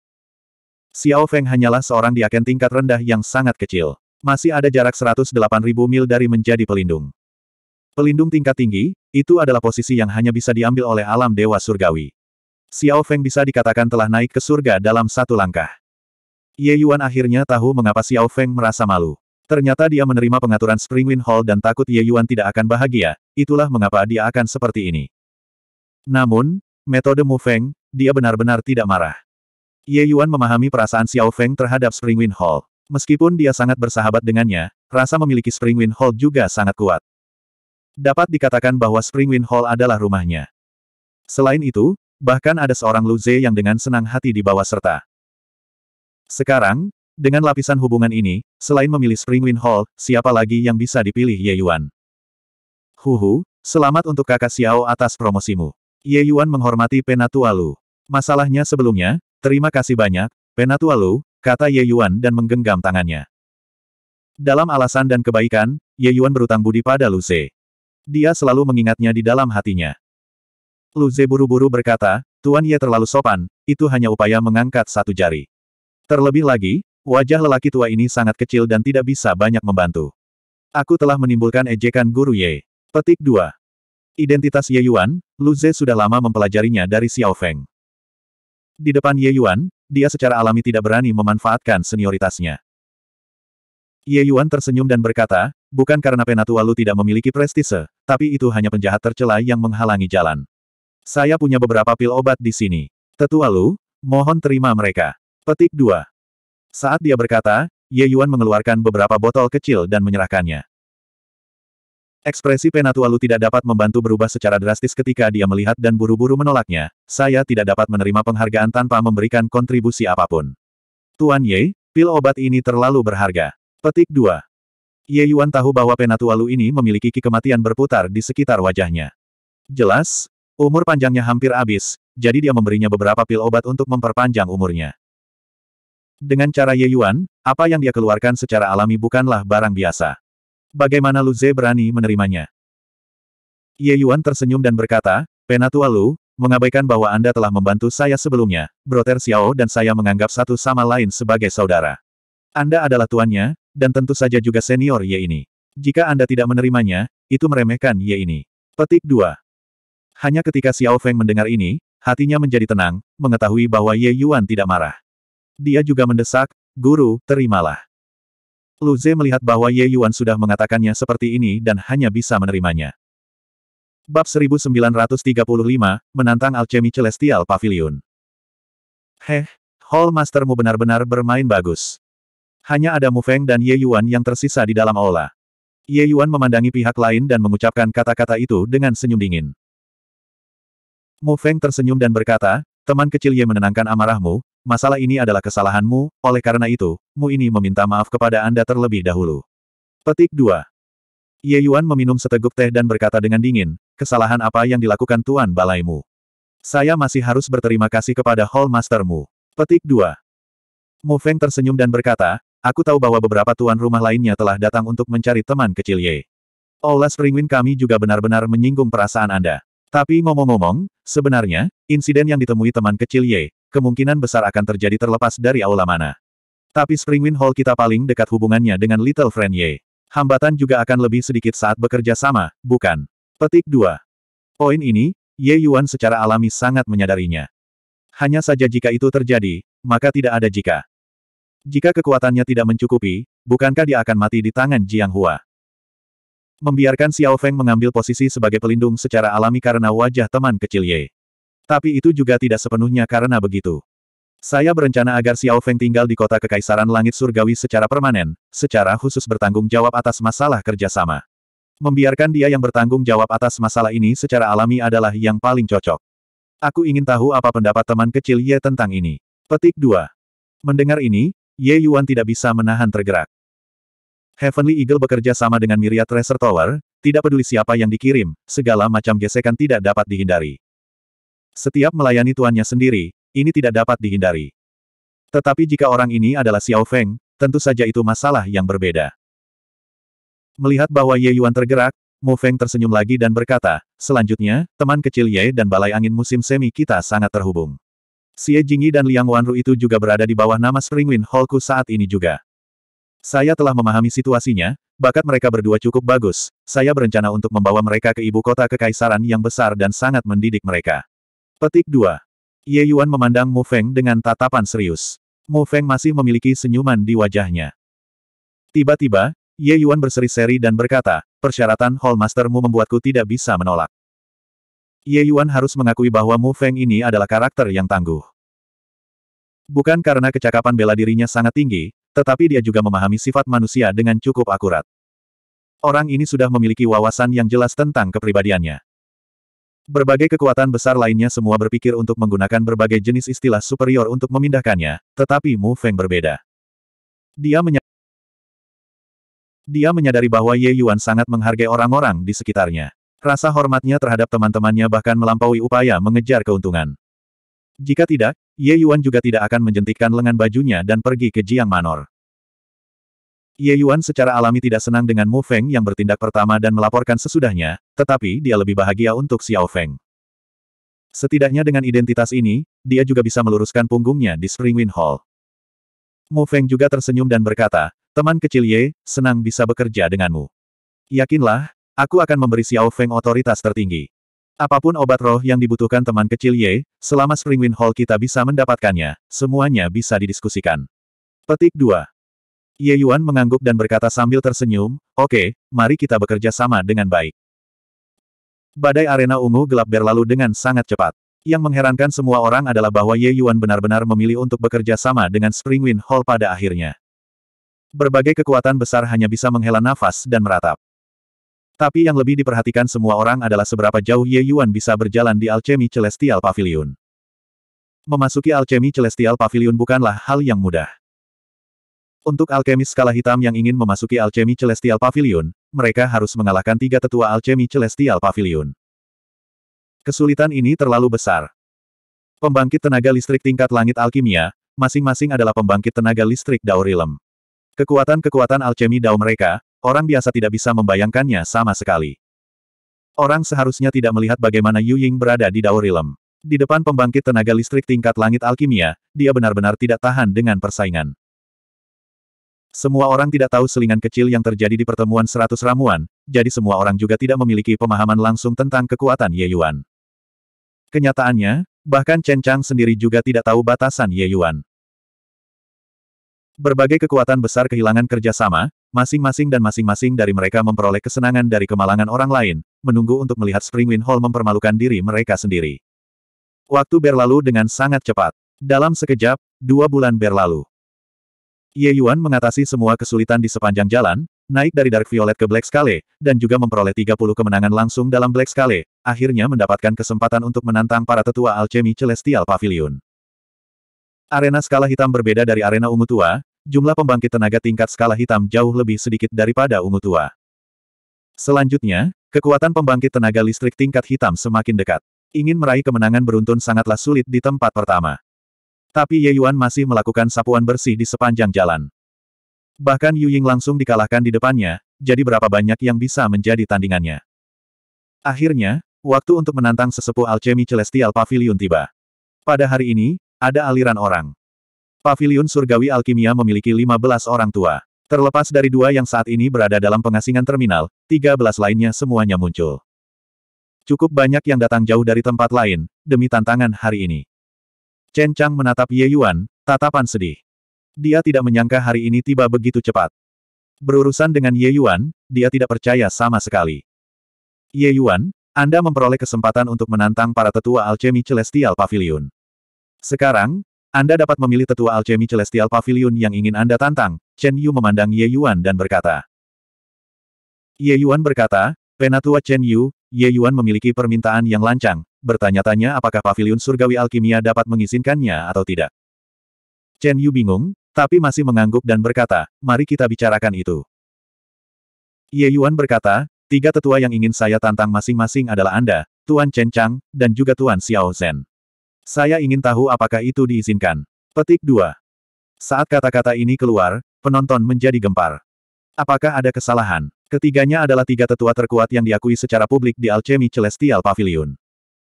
Xiao Feng hanyalah seorang diaken tingkat rendah yang sangat kecil. Masih ada jarak 108.000 mil dari menjadi pelindung. Pelindung tingkat tinggi, itu adalah posisi yang hanya bisa diambil oleh alam dewa surgawi. Xiao Feng bisa dikatakan telah naik ke surga dalam satu langkah. Ye Yuan akhirnya tahu mengapa Xiao Feng merasa malu. Ternyata dia menerima pengaturan Wind Hall dan takut Ye Yuan tidak akan bahagia, itulah mengapa dia akan seperti ini. Namun, metode Mu Feng, dia benar-benar tidak marah. Ye Yuan memahami perasaan Xiao Feng terhadap Wind Hall. Meskipun dia sangat bersahabat dengannya, rasa memiliki Springwind Hall juga sangat kuat. Dapat dikatakan bahwa Springwind Hall adalah rumahnya. Selain itu, bahkan ada seorang Luze yang dengan senang hati dibawa serta. Sekarang, dengan lapisan hubungan ini, selain memilih Springwind Hall, siapa lagi yang bisa dipilih Ye Yuan? Huhu, selamat untuk kakak Xiao atas promosimu. Ye Yuan menghormati Penatualu. Masalahnya sebelumnya, terima kasih banyak, Penatualu kata Ye Yuan dan menggenggam tangannya. Dalam alasan dan kebaikan, Ye Yuan berutang budi pada Lu Ze. Dia selalu mengingatnya di dalam hatinya. Lu Ze buru-buru berkata, Tuan Ye terlalu sopan, itu hanya upaya mengangkat satu jari. Terlebih lagi, wajah lelaki tua ini sangat kecil dan tidak bisa banyak membantu. Aku telah menimbulkan ejekan guru Ye. Petik 2. Identitas Ye Yuan, Lu Ze sudah lama mempelajarinya dari Xiao Feng. Di depan Ye Yuan, dia secara alami tidak berani memanfaatkan senioritasnya. Ye Yuan tersenyum dan berkata, bukan karena penatua lu tidak memiliki prestise, tapi itu hanya penjahat tercela yang menghalangi jalan. Saya punya beberapa pil obat di sini. Tetua lu, mohon terima mereka. Petik 2. Saat dia berkata, Ye Yuan mengeluarkan beberapa botol kecil dan menyerahkannya. Ekspresi Penatualu tidak dapat membantu berubah secara drastis ketika dia melihat dan buru-buru menolaknya. Saya tidak dapat menerima penghargaan tanpa memberikan kontribusi apapun. Tuan Ye, pil obat ini terlalu berharga. Petik 2. Ye Yuan tahu bahwa Penatualu ini memiliki ki kematian berputar di sekitar wajahnya. Jelas, umur panjangnya hampir habis, jadi dia memberinya beberapa pil obat untuk memperpanjang umurnya. Dengan cara Ye Yuan, apa yang dia keluarkan secara alami bukanlah barang biasa. Bagaimana Lu Ze berani menerimanya? Ye Yuan tersenyum dan berkata, Penatua Lu, mengabaikan bahwa Anda telah membantu saya sebelumnya, Broter Xiao dan saya menganggap satu sama lain sebagai saudara. Anda adalah tuannya, dan tentu saja juga senior Ye ini. Jika Anda tidak menerimanya, itu meremehkan Ye ini. Petik 2. Hanya ketika Xiao Feng mendengar ini, hatinya menjadi tenang, mengetahui bahwa Ye Yuan tidak marah. Dia juga mendesak, Guru, terimalah. Lu Ze melihat bahwa Ye Yuan sudah mengatakannya seperti ini dan hanya bisa menerimanya. Bab 1935, Menantang Alchemy Celestial Pavilion. Heh, Hall Mastermu benar-benar bermain bagus. Hanya ada Mu Feng dan Ye Yuan yang tersisa di dalam aula. Ye Yuan memandangi pihak lain dan mengucapkan kata-kata itu dengan senyum dingin. Mu Feng tersenyum dan berkata, Teman kecil Ye menenangkan amarahmu, masalah ini adalah kesalahanmu, oleh karena itu, Mu ini meminta maaf kepada Anda terlebih dahulu. Petik 2. Ye Yuan meminum seteguk teh dan berkata dengan dingin, kesalahan apa yang dilakukan Tuan Balaimu? Saya masih harus berterima kasih kepada Hall Mastermu. Petik 2. Mu Feng tersenyum dan berkata, aku tahu bahwa beberapa tuan rumah lainnya telah datang untuk mencari teman kecil Ye. Aula oh, Springwind kami juga benar-benar menyinggung perasaan Anda. Tapi ngomong-ngomong, sebenarnya, Insiden yang ditemui teman kecil Ye, kemungkinan besar akan terjadi terlepas dari aula mana. Tapi Springwind Hall kita paling dekat hubungannya dengan Little Friend Ye. Hambatan juga akan lebih sedikit saat bekerja sama, bukan? Petik 2. Poin ini, Ye Yuan secara alami sangat menyadarinya. Hanya saja jika itu terjadi, maka tidak ada jika. Jika kekuatannya tidak mencukupi, bukankah dia akan mati di tangan Jiang Hua? Membiarkan Xiao Feng mengambil posisi sebagai pelindung secara alami karena wajah teman kecil Ye. Tapi itu juga tidak sepenuhnya karena begitu. Saya berencana agar Xiao Feng tinggal di kota Kekaisaran Langit Surgawi secara permanen, secara khusus bertanggung jawab atas masalah kerjasama. Membiarkan dia yang bertanggung jawab atas masalah ini secara alami adalah yang paling cocok. Aku ingin tahu apa pendapat teman kecil Ye tentang ini. Petik 2. Mendengar ini, Ye Yuan tidak bisa menahan tergerak. Heavenly Eagle bekerja sama dengan Myriad Treasure Tower, tidak peduli siapa yang dikirim, segala macam gesekan tidak dapat dihindari. Setiap melayani tuannya sendiri, ini tidak dapat dihindari. Tetapi jika orang ini adalah Xiao Feng, tentu saja itu masalah yang berbeda. Melihat bahwa Ye Yuan tergerak, Mu Feng tersenyum lagi dan berkata, selanjutnya, teman kecil Ye dan Balai Angin musim semi kita sangat terhubung. Xie Jingyi dan Liang Wanru itu juga berada di bawah nama Spring Wind Hallku saat ini juga. Saya telah memahami situasinya, bakat mereka berdua cukup bagus, saya berencana untuk membawa mereka ke ibu kota kekaisaran yang besar dan sangat mendidik mereka. Petik 2. Ye Yuan memandang Mu Feng dengan tatapan serius. Mu Feng masih memiliki senyuman di wajahnya. Tiba-tiba, Ye Yuan berseri-seri dan berkata, persyaratan Hall Mastermu membuatku tidak bisa menolak. Ye Yuan harus mengakui bahwa Mu Feng ini adalah karakter yang tangguh. Bukan karena kecakapan bela dirinya sangat tinggi, tetapi dia juga memahami sifat manusia dengan cukup akurat. Orang ini sudah memiliki wawasan yang jelas tentang kepribadiannya. Berbagai kekuatan besar lainnya semua berpikir untuk menggunakan berbagai jenis istilah superior untuk memindahkannya, tetapi Mu Feng berbeda. Dia, menya Dia menyadari bahwa Ye Yuan sangat menghargai orang-orang di sekitarnya. Rasa hormatnya terhadap teman-temannya bahkan melampaui upaya mengejar keuntungan. Jika tidak, Ye Yuan juga tidak akan menjentikkan lengan bajunya dan pergi ke Jiang Manor. Ye Yuan secara alami tidak senang dengan Mu Feng yang bertindak pertama dan melaporkan sesudahnya, tetapi dia lebih bahagia untuk Xiao Feng. Setidaknya dengan identitas ini, dia juga bisa meluruskan punggungnya di Springwind Hall. Mu Feng juga tersenyum dan berkata, teman kecil Ye, senang bisa bekerja denganmu. Yakinlah, aku akan memberi Xiao Feng otoritas tertinggi. Apapun obat roh yang dibutuhkan teman kecil Ye, selama Springwind Hall kita bisa mendapatkannya, semuanya bisa didiskusikan. Petik 2. Ye Yuan mengangguk dan berkata sambil tersenyum, Oke, okay, mari kita bekerja sama dengan baik. Badai arena ungu gelap berlalu dengan sangat cepat. Yang mengherankan semua orang adalah bahwa Ye Yuan benar-benar memilih untuk bekerja sama dengan Springwind Hall pada akhirnya. Berbagai kekuatan besar hanya bisa menghela nafas dan meratap. Tapi yang lebih diperhatikan semua orang adalah seberapa jauh Ye Yuan bisa berjalan di Alchemy Celestial Pavilion. Memasuki Alchemy Celestial Pavilion bukanlah hal yang mudah. Untuk alkemis skala hitam yang ingin memasuki alchemy Celestial Pavilion, mereka harus mengalahkan tiga tetua alchemy Celestial Pavilion. Kesulitan ini terlalu besar. Pembangkit tenaga listrik tingkat langit alkimia, masing-masing adalah pembangkit tenaga listrik Dao Kekuatan-kekuatan alchemy Dao mereka, orang biasa tidak bisa membayangkannya sama sekali. Orang seharusnya tidak melihat bagaimana Yu Ying berada di Dao Di depan pembangkit tenaga listrik tingkat langit alkimia, dia benar-benar tidak tahan dengan persaingan. Semua orang tidak tahu selingan kecil yang terjadi di pertemuan seratus ramuan, jadi semua orang juga tidak memiliki pemahaman langsung tentang kekuatan Ye Yuan. Kenyataannya, bahkan Chen Chang sendiri juga tidak tahu batasan Ye Yuan. Berbagai kekuatan besar kehilangan kerjasama, masing-masing dan masing-masing dari mereka memperoleh kesenangan dari kemalangan orang lain, menunggu untuk melihat Spring Wind Hall mempermalukan diri mereka sendiri. Waktu berlalu dengan sangat cepat. Dalam sekejap, dua bulan berlalu. Ye Yuan mengatasi semua kesulitan di sepanjang jalan, naik dari Dark Violet ke Black Scale, dan juga memperoleh 30 kemenangan langsung dalam Black Scale, akhirnya mendapatkan kesempatan untuk menantang para tetua alchemy Celestial Pavilion. Arena skala hitam berbeda dari arena ungu tua, jumlah pembangkit tenaga tingkat skala hitam jauh lebih sedikit daripada ungu tua. Selanjutnya, kekuatan pembangkit tenaga listrik tingkat hitam semakin dekat. Ingin meraih kemenangan beruntun sangatlah sulit di tempat pertama. Tapi Ye Yuan masih melakukan sapuan bersih di sepanjang jalan. Bahkan Yu Ying langsung dikalahkan di depannya, jadi berapa banyak yang bisa menjadi tandingannya. Akhirnya, waktu untuk menantang sesepuh alchemy Celestial Pavilion tiba. Pada hari ini, ada aliran orang. Pavilion Surgawi Alkimia memiliki 15 orang tua. Terlepas dari dua yang saat ini berada dalam pengasingan terminal, 13 lainnya semuanya muncul. Cukup banyak yang datang jauh dari tempat lain, demi tantangan hari ini. Chen Chang menatap Ye Yuan, tatapan sedih. Dia tidak menyangka hari ini tiba begitu cepat. Berurusan dengan Ye Yuan, dia tidak percaya sama sekali. Ye Yuan, Anda memperoleh kesempatan untuk menantang para tetua alchemy Celestial Pavilion. Sekarang, Anda dapat memilih tetua alchemy Celestial Pavilion yang ingin Anda tantang, Chen Yu memandang Ye Yuan dan berkata. Ye Yuan berkata, Penatua Chen Yu, Ye Yuan memiliki permintaan yang lancang, bertanya-tanya apakah pavilion surgawi alkimia dapat mengizinkannya atau tidak. Chen Yu bingung, tapi masih mengangguk dan berkata, mari kita bicarakan itu. Ye Yuan berkata, tiga tetua yang ingin saya tantang masing-masing adalah Anda, Tuan Chen Chang, dan juga Tuan Xiao Zhen. Saya ingin tahu apakah itu diizinkan. Petik 2. Saat kata-kata ini keluar, penonton menjadi gempar. Apakah ada kesalahan? Ketiganya adalah tiga tetua terkuat yang diakui secara publik di Alchemy Celestial Pavilion.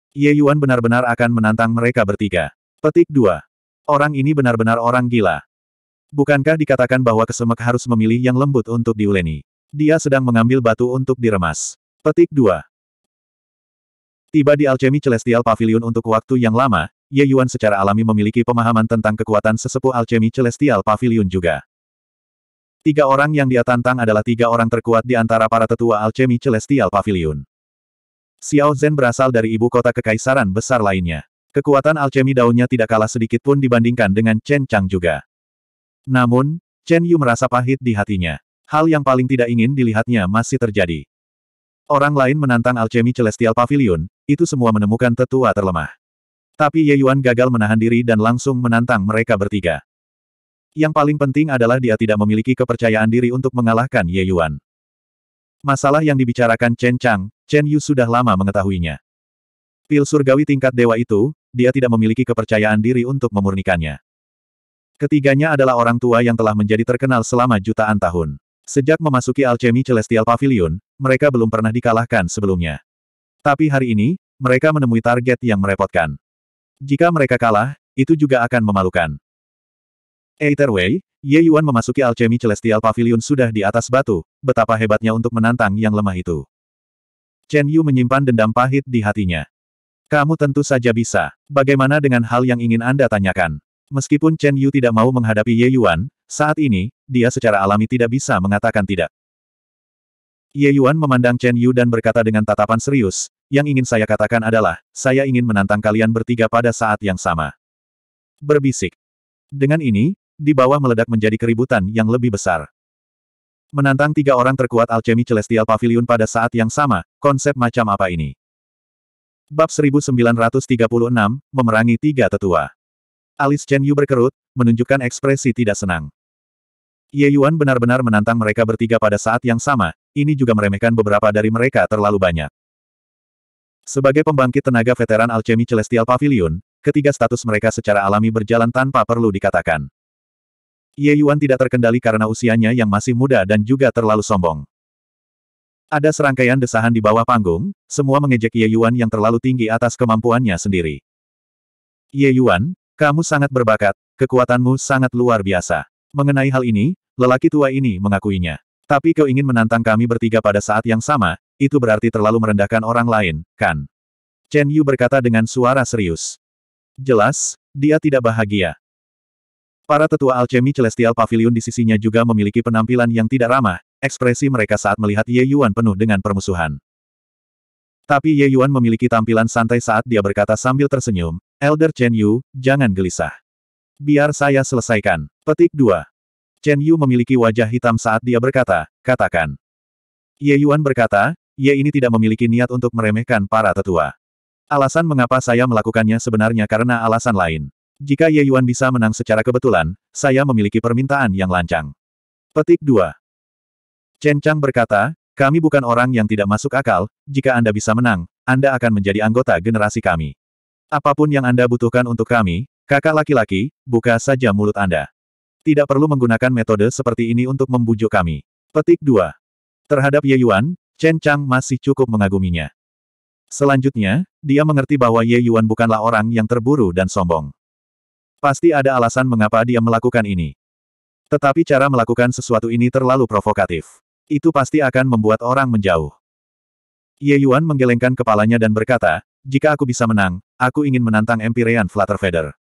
Ye Yuan benar-benar akan menantang mereka bertiga. Petik 2. Orang ini benar-benar orang gila. Bukankah dikatakan bahwa kesemek harus memilih yang lembut untuk diuleni? Dia sedang mengambil batu untuk diremas. Petik 2. Tiba di Alchemy Celestial Pavilion untuk waktu yang lama, Ye Yuan secara alami memiliki pemahaman tentang kekuatan sesepuh Alchemy Celestial Pavilion juga. Tiga orang yang dia tantang adalah tiga orang terkuat di antara para tetua alchemy Celestial Pavilion. Xiao Zhen berasal dari ibu kota kekaisaran besar lainnya. Kekuatan alchemy daunnya tidak kalah sedikit pun dibandingkan dengan Chen Chang juga. Namun, Chen Yu merasa pahit di hatinya. Hal yang paling tidak ingin dilihatnya masih terjadi. Orang lain menantang alchemy Celestial Pavilion, itu semua menemukan tetua terlemah. Tapi Ye Yuan gagal menahan diri dan langsung menantang mereka bertiga. Yang paling penting adalah dia tidak memiliki kepercayaan diri untuk mengalahkan Ye Yuan. Masalah yang dibicarakan Chen Chang, Chen Yu sudah lama mengetahuinya. Pil surgawi tingkat dewa itu, dia tidak memiliki kepercayaan diri untuk memurnikannya. Ketiganya adalah orang tua yang telah menjadi terkenal selama jutaan tahun. Sejak memasuki alchemy Celestial Pavilion, mereka belum pernah dikalahkan sebelumnya. Tapi hari ini, mereka menemui target yang merepotkan. Jika mereka kalah, itu juga akan memalukan. Either way, Ye Yuan memasuki alchemy celestial pavilion sudah di atas batu, betapa hebatnya untuk menantang yang lemah itu. Chen Yu menyimpan dendam pahit di hatinya. Kamu tentu saja bisa. Bagaimana dengan hal yang ingin Anda tanyakan? Meskipun Chen Yu tidak mau menghadapi Ye Yuan, saat ini, dia secara alami tidak bisa mengatakan tidak. Ye Yuan memandang Chen Yu dan berkata dengan tatapan serius, yang ingin saya katakan adalah, saya ingin menantang kalian bertiga pada saat yang sama. Berbisik. Dengan ini, di bawah meledak menjadi keributan yang lebih besar. Menantang tiga orang terkuat alchemy Celestial Pavilion pada saat yang sama, konsep macam apa ini? Bab 1936, Memerangi Tiga Tetua. Alis Chen Yu berkerut, menunjukkan ekspresi tidak senang. Ye Yuan benar-benar menantang mereka bertiga pada saat yang sama, ini juga meremehkan beberapa dari mereka terlalu banyak. Sebagai pembangkit tenaga veteran alchemy Celestial Pavilion, ketiga status mereka secara alami berjalan tanpa perlu dikatakan. Ye Yuan tidak terkendali karena usianya yang masih muda dan juga terlalu sombong. Ada serangkaian desahan di bawah panggung, semua mengejek Ye Yuan yang terlalu tinggi atas kemampuannya sendiri. Ye Yuan, kamu sangat berbakat, kekuatanmu sangat luar biasa. Mengenai hal ini, lelaki tua ini mengakuinya. Tapi kau ingin menantang kami bertiga pada saat yang sama, itu berarti terlalu merendahkan orang lain, kan? Chen Yu berkata dengan suara serius. Jelas, dia tidak bahagia. Para tetua alchemy Celestial Pavilion di sisinya juga memiliki penampilan yang tidak ramah, ekspresi mereka saat melihat Ye Yuan penuh dengan permusuhan. Tapi Ye Yuan memiliki tampilan santai saat dia berkata sambil tersenyum, Elder Chen Yu, jangan gelisah. Biar saya selesaikan. Petik 2. Chen Yu memiliki wajah hitam saat dia berkata, katakan. Ye Yuan berkata, Ye ini tidak memiliki niat untuk meremehkan para tetua. Alasan mengapa saya melakukannya sebenarnya karena alasan lain. Jika Ye Yuan bisa menang secara kebetulan, saya memiliki permintaan yang lancang. Petik 2. Chen Chang berkata, kami bukan orang yang tidak masuk akal, jika Anda bisa menang, Anda akan menjadi anggota generasi kami. Apapun yang Anda butuhkan untuk kami, kakak laki-laki, buka saja mulut Anda. Tidak perlu menggunakan metode seperti ini untuk membujuk kami. Petik 2. Terhadap Ye Yuan, Chen Chang masih cukup mengaguminya. Selanjutnya, dia mengerti bahwa Ye Yuan bukanlah orang yang terburu dan sombong. Pasti ada alasan mengapa dia melakukan ini. Tetapi cara melakukan sesuatu ini terlalu provokatif. Itu pasti akan membuat orang menjauh. Ye Yuan menggelengkan kepalanya dan berkata, jika aku bisa menang, aku ingin menantang Empyrean Flutterfeather.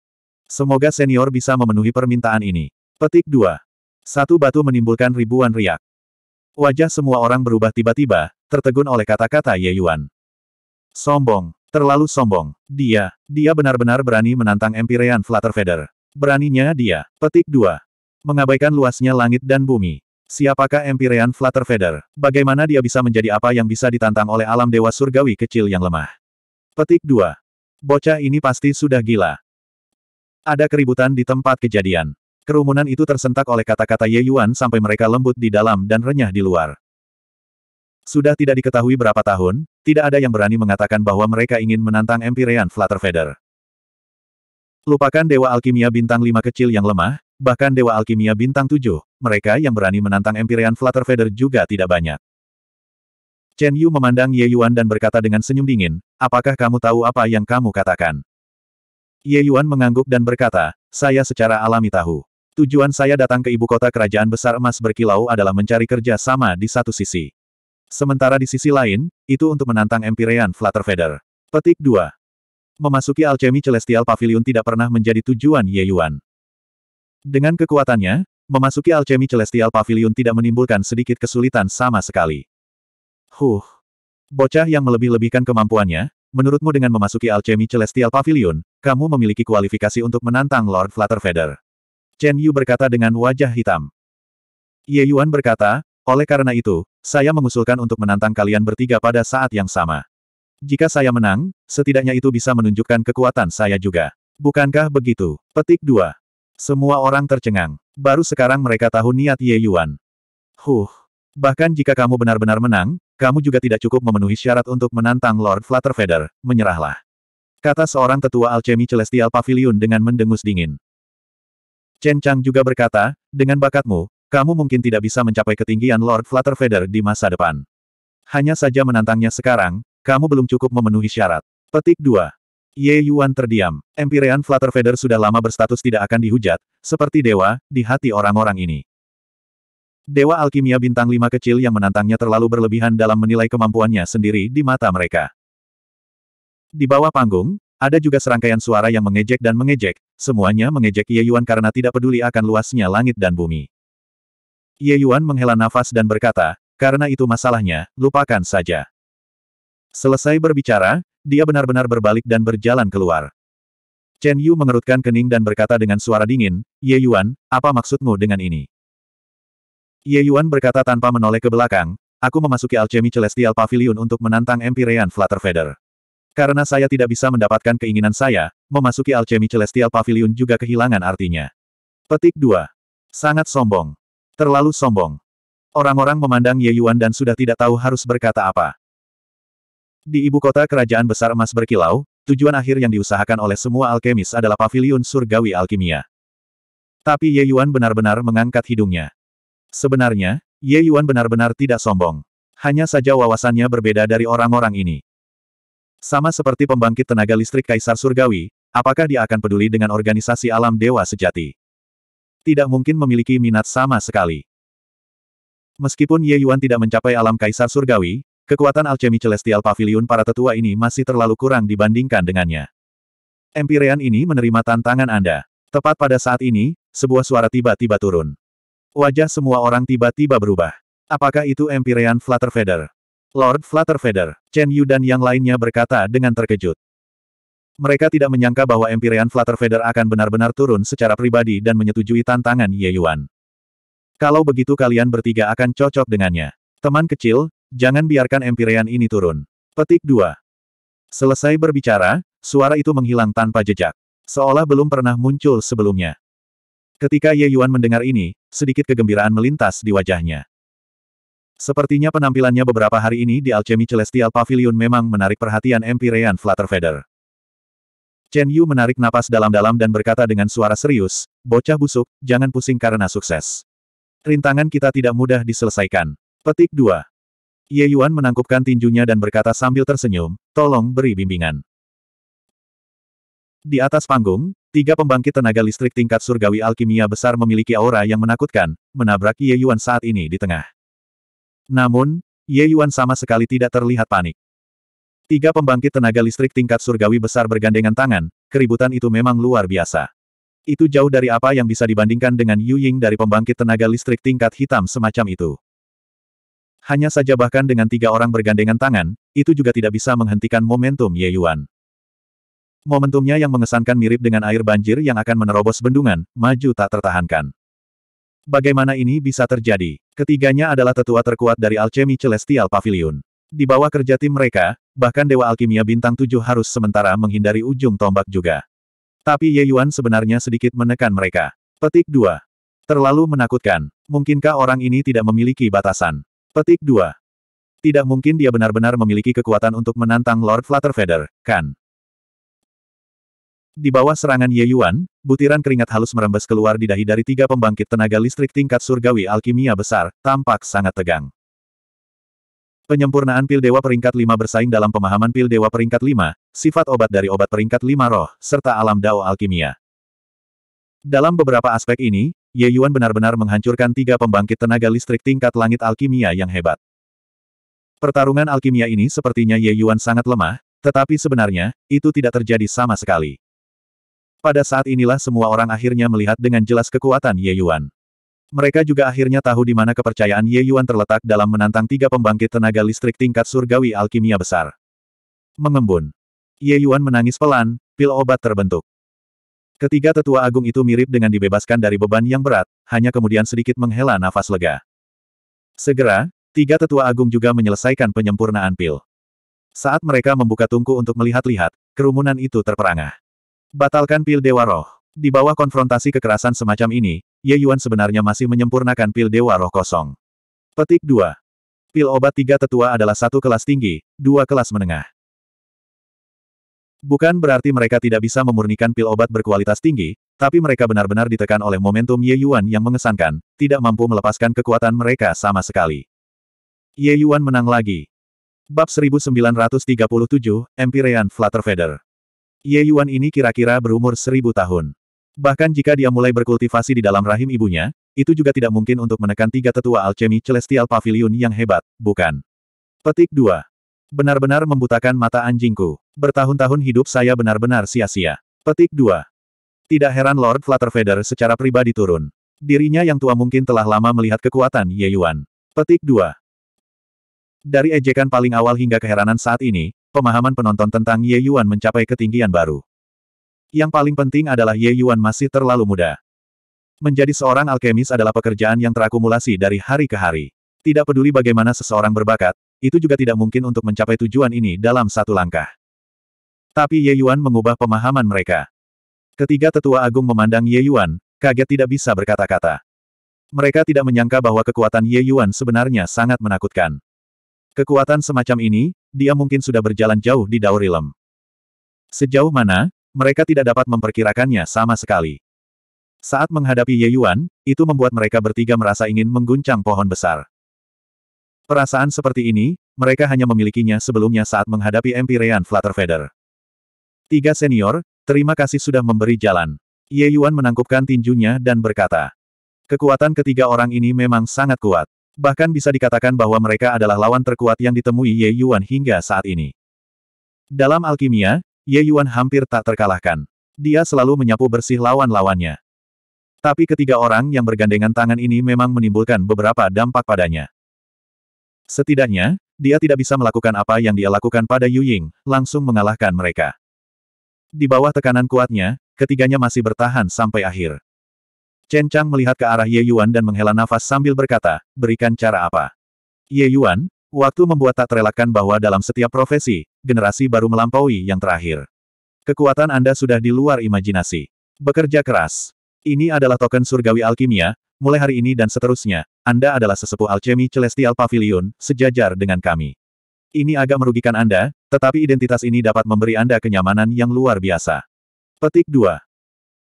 Semoga senior bisa memenuhi permintaan ini. Petik 2. Satu batu menimbulkan ribuan riak. Wajah semua orang berubah tiba-tiba, tertegun oleh kata-kata Ye Yuan. Sombong. Terlalu sombong. Dia, dia benar-benar berani menantang Empyrean Flutterfeather. Beraninya dia. Petik 2. Mengabaikan luasnya langit dan bumi. Siapakah Empyrean Flutterfeather? Bagaimana dia bisa menjadi apa yang bisa ditantang oleh alam dewa surgawi kecil yang lemah? Petik 2. Bocah ini pasti sudah gila. Ada keributan di tempat kejadian. Kerumunan itu tersentak oleh kata-kata Ye Yuan sampai mereka lembut di dalam dan renyah di luar. Sudah tidak diketahui berapa tahun, tidak ada yang berani mengatakan bahwa mereka ingin menantang Empyrean Feather. Lupakan Dewa Alkimia Bintang 5 kecil yang lemah, bahkan Dewa Alkimia Bintang 7, mereka yang berani menantang Empyrean Feather juga tidak banyak. Chen Yu memandang Ye Yuan dan berkata dengan senyum dingin, apakah kamu tahu apa yang kamu katakan? Ye Yuan mengangguk dan berkata, saya secara alami tahu. Tujuan saya datang ke ibu kota kerajaan besar emas berkilau adalah mencari kerja sama di satu sisi. Sementara di sisi lain, itu untuk menantang Empyrean Feather. Petik 2. Memasuki alchemy Celestial Pavilion tidak pernah menjadi tujuan Ye Yuan. Dengan kekuatannya, memasuki alchemy Celestial Pavilion tidak menimbulkan sedikit kesulitan sama sekali. Huh. Bocah yang melebih-lebihkan kemampuannya, menurutmu dengan memasuki alchemy Celestial Pavilion, kamu memiliki kualifikasi untuk menantang Lord Feather. Chen Yu berkata dengan wajah hitam. Ye Yuan berkata, oleh karena itu, saya mengusulkan untuk menantang kalian bertiga pada saat yang sama. Jika saya menang, setidaknya itu bisa menunjukkan kekuatan saya juga. Bukankah begitu? Petik 2. Semua orang tercengang. Baru sekarang mereka tahu niat Ye Yuan. Huh. Bahkan jika kamu benar-benar menang, kamu juga tidak cukup memenuhi syarat untuk menantang Lord Flutterfeather, menyerahlah. Kata seorang tetua alchemy Celestial Pavilion dengan mendengus dingin. Chen Chang juga berkata, dengan bakatmu, kamu mungkin tidak bisa mencapai ketinggian Lord Flutterfeather di masa depan. Hanya saja menantangnya sekarang, kamu belum cukup memenuhi syarat. Petik 2. Ye Yuan terdiam. Empirean Flutterfeather sudah lama berstatus tidak akan dihujat, seperti dewa, di hati orang-orang ini. Dewa Alkimia Bintang 5 kecil yang menantangnya terlalu berlebihan dalam menilai kemampuannya sendiri di mata mereka. Di bawah panggung, ada juga serangkaian suara yang mengejek dan mengejek, semuanya mengejek Ye Yuan karena tidak peduli akan luasnya langit dan bumi. Ye Yuan menghela nafas dan berkata, karena itu masalahnya, lupakan saja. Selesai berbicara, dia benar-benar berbalik dan berjalan keluar. Chen Yu mengerutkan kening dan berkata dengan suara dingin, Ye Yuan, apa maksudmu dengan ini? Ye Yuan berkata tanpa menoleh ke belakang, aku memasuki Alchemy Celestial Pavilion untuk menantang Empyrean Feather. Karena saya tidak bisa mendapatkan keinginan saya, memasuki Alchemy Celestial Pavilion juga kehilangan artinya. Petik 2. Sangat sombong. Terlalu sombong. Orang-orang memandang Ye Yuan dan sudah tidak tahu harus berkata apa. Di ibu kota kerajaan besar emas berkilau, tujuan akhir yang diusahakan oleh semua alkemis adalah paviliun surgawi alkimia. Tapi Ye Yuan benar-benar mengangkat hidungnya. Sebenarnya, Ye Yuan benar-benar tidak sombong. Hanya saja wawasannya berbeda dari orang-orang ini. Sama seperti pembangkit tenaga listrik Kaisar Surgawi, apakah dia akan peduli dengan organisasi alam dewa sejati? tidak mungkin memiliki minat sama sekali. Meskipun Ye Yuan tidak mencapai alam kaisar surgawi, kekuatan alchemy celestial pavilion para tetua ini masih terlalu kurang dibandingkan dengannya. Empirean ini menerima tantangan Anda. Tepat pada saat ini, sebuah suara tiba-tiba turun. Wajah semua orang tiba-tiba berubah. Apakah itu Empyrean Flutterfeather? Lord Flutterfeather, Chen Yu dan yang lainnya berkata dengan terkejut. Mereka tidak menyangka bahwa Empyrean Flutter Feather akan benar-benar turun secara pribadi dan menyetujui tantangan Ye Yuan. Kalau begitu kalian bertiga akan cocok dengannya. Teman kecil, jangan biarkan Empyrean ini turun. Petik 2. Selesai berbicara, suara itu menghilang tanpa jejak. Seolah belum pernah muncul sebelumnya. Ketika Ye Yuan mendengar ini, sedikit kegembiraan melintas di wajahnya. Sepertinya penampilannya beberapa hari ini di Alchemy Celestial Pavilion memang menarik perhatian Empyrean Flutter Feather. Chen Yu menarik napas dalam-dalam dan berkata dengan suara serius, bocah busuk, jangan pusing karena sukses. Rintangan kita tidak mudah diselesaikan. Petik 2. Ye Yuan menangkupkan tinjunya dan berkata sambil tersenyum, tolong beri bimbingan. Di atas panggung, tiga pembangkit tenaga listrik tingkat surgawi alkimia besar memiliki aura yang menakutkan, menabrak Ye Yuan saat ini di tengah. Namun, Ye Yuan sama sekali tidak terlihat panik. Tiga pembangkit tenaga listrik tingkat surgawi besar bergandengan tangan, keributan itu memang luar biasa. Itu jauh dari apa yang bisa dibandingkan dengan Yu Ying dari pembangkit tenaga listrik tingkat hitam semacam itu. Hanya saja bahkan dengan tiga orang bergandengan tangan, itu juga tidak bisa menghentikan momentum Ye Yuan. Momentumnya yang mengesankan mirip dengan air banjir yang akan menerobos bendungan, maju tak tertahankan. Bagaimana ini bisa terjadi? Ketiganya adalah tetua terkuat dari Alchemy Celestial Pavilion. Di bawah kerja tim mereka, bahkan Dewa Alkimia Bintang 7 harus sementara menghindari ujung tombak juga. Tapi Ye Yuan sebenarnya sedikit menekan mereka. Petik 2. Terlalu menakutkan. Mungkinkah orang ini tidak memiliki batasan? Petik 2. Tidak mungkin dia benar-benar memiliki kekuatan untuk menantang Lord Flutterfeather, kan? Di bawah serangan Ye Yuan, butiran keringat halus merembes keluar di dahi dari tiga pembangkit tenaga listrik tingkat surgawi alkimia besar, tampak sangat tegang. Penyempurnaan pil dewa peringkat 5 bersaing dalam pemahaman pil dewa peringkat 5, sifat obat dari obat peringkat 5 roh, serta alam dao alkimia. Dalam beberapa aspek ini, Ye Yuan benar-benar menghancurkan tiga pembangkit tenaga listrik tingkat langit alkimia yang hebat. Pertarungan alkimia ini sepertinya Ye Yuan sangat lemah, tetapi sebenarnya, itu tidak terjadi sama sekali. Pada saat inilah semua orang akhirnya melihat dengan jelas kekuatan Ye Yuan. Mereka juga akhirnya tahu di mana kepercayaan Ye Yuan terletak dalam menantang tiga pembangkit tenaga listrik tingkat surgawi alkimia besar. Mengembun. Ye Yuan menangis pelan, pil obat terbentuk. Ketiga tetua agung itu mirip dengan dibebaskan dari beban yang berat, hanya kemudian sedikit menghela nafas lega. Segera, tiga tetua agung juga menyelesaikan penyempurnaan pil. Saat mereka membuka tungku untuk melihat-lihat, kerumunan itu terperangah. Batalkan pil Dewa Roh. Di bawah konfrontasi kekerasan semacam ini, Ye Yuan sebenarnya masih menyempurnakan pil Dewa Roh Kosong. Petik 2. Pil obat tiga tetua adalah satu kelas tinggi, dua kelas menengah. Bukan berarti mereka tidak bisa memurnikan pil obat berkualitas tinggi, tapi mereka benar-benar ditekan oleh momentum Ye Yuan yang mengesankan, tidak mampu melepaskan kekuatan mereka sama sekali. Ye Yuan menang lagi. Bab 1937, Empyrean Flutterfeder. Ye Yuan ini kira-kira berumur seribu tahun. Bahkan jika dia mulai berkultivasi di dalam rahim ibunya, itu juga tidak mungkin untuk menekan tiga tetua alchemy Celestial Pavilion yang hebat, bukan? Petik 2. Benar-benar membutakan mata anjingku. Bertahun-tahun hidup saya benar-benar sia-sia. Petik 2. Tidak heran Lord Flutterfeather secara pribadi turun. Dirinya yang tua mungkin telah lama melihat kekuatan Ye Yuan. Petik 2. Dari ejekan paling awal hingga keheranan saat ini, pemahaman penonton tentang Ye Yuan mencapai ketinggian baru. Yang paling penting adalah Ye Yuan masih terlalu muda. Menjadi seorang alkemis adalah pekerjaan yang terakumulasi dari hari ke hari. Tidak peduli bagaimana seseorang berbakat, itu juga tidak mungkin untuk mencapai tujuan ini dalam satu langkah. Tapi Ye Yuan mengubah pemahaman mereka. Ketiga tetua agung memandang Ye Yuan, kaget tidak bisa berkata-kata. Mereka tidak menyangka bahwa kekuatan Ye Yuan sebenarnya sangat menakutkan. Kekuatan semacam ini, dia mungkin sudah berjalan jauh di Daurilem. Sejauh mana, mereka tidak dapat memperkirakannya sama sekali. Saat menghadapi Ye Yuan, itu membuat mereka bertiga merasa ingin mengguncang pohon besar. Perasaan seperti ini, mereka hanya memilikinya sebelumnya saat menghadapi Empyrean Flutterfeather. Tiga senior, terima kasih sudah memberi jalan. Ye Yuan menangkupkan tinjunya dan berkata, Kekuatan ketiga orang ini memang sangat kuat. Bahkan bisa dikatakan bahwa mereka adalah lawan terkuat yang ditemui Ye Yuan hingga saat ini. Dalam alkimia, Ye Yuan hampir tak terkalahkan. Dia selalu menyapu bersih lawan-lawannya. Tapi ketiga orang yang bergandengan tangan ini memang menimbulkan beberapa dampak padanya. Setidaknya, dia tidak bisa melakukan apa yang dia lakukan pada Yu Ying, langsung mengalahkan mereka. Di bawah tekanan kuatnya, ketiganya masih bertahan sampai akhir. Chen Chang melihat ke arah Ye Yuan dan menghela nafas sambil berkata, berikan cara apa? Ye Yuan, Waktu membuat tak terelakkan bahwa dalam setiap profesi, generasi baru melampaui yang terakhir. Kekuatan Anda sudah di luar imajinasi. Bekerja keras. Ini adalah token surgawi alkimia, mulai hari ini dan seterusnya, Anda adalah sesepuh alchemy Celestial Pavilion, sejajar dengan kami. Ini agak merugikan Anda, tetapi identitas ini dapat memberi Anda kenyamanan yang luar biasa. Petik 2.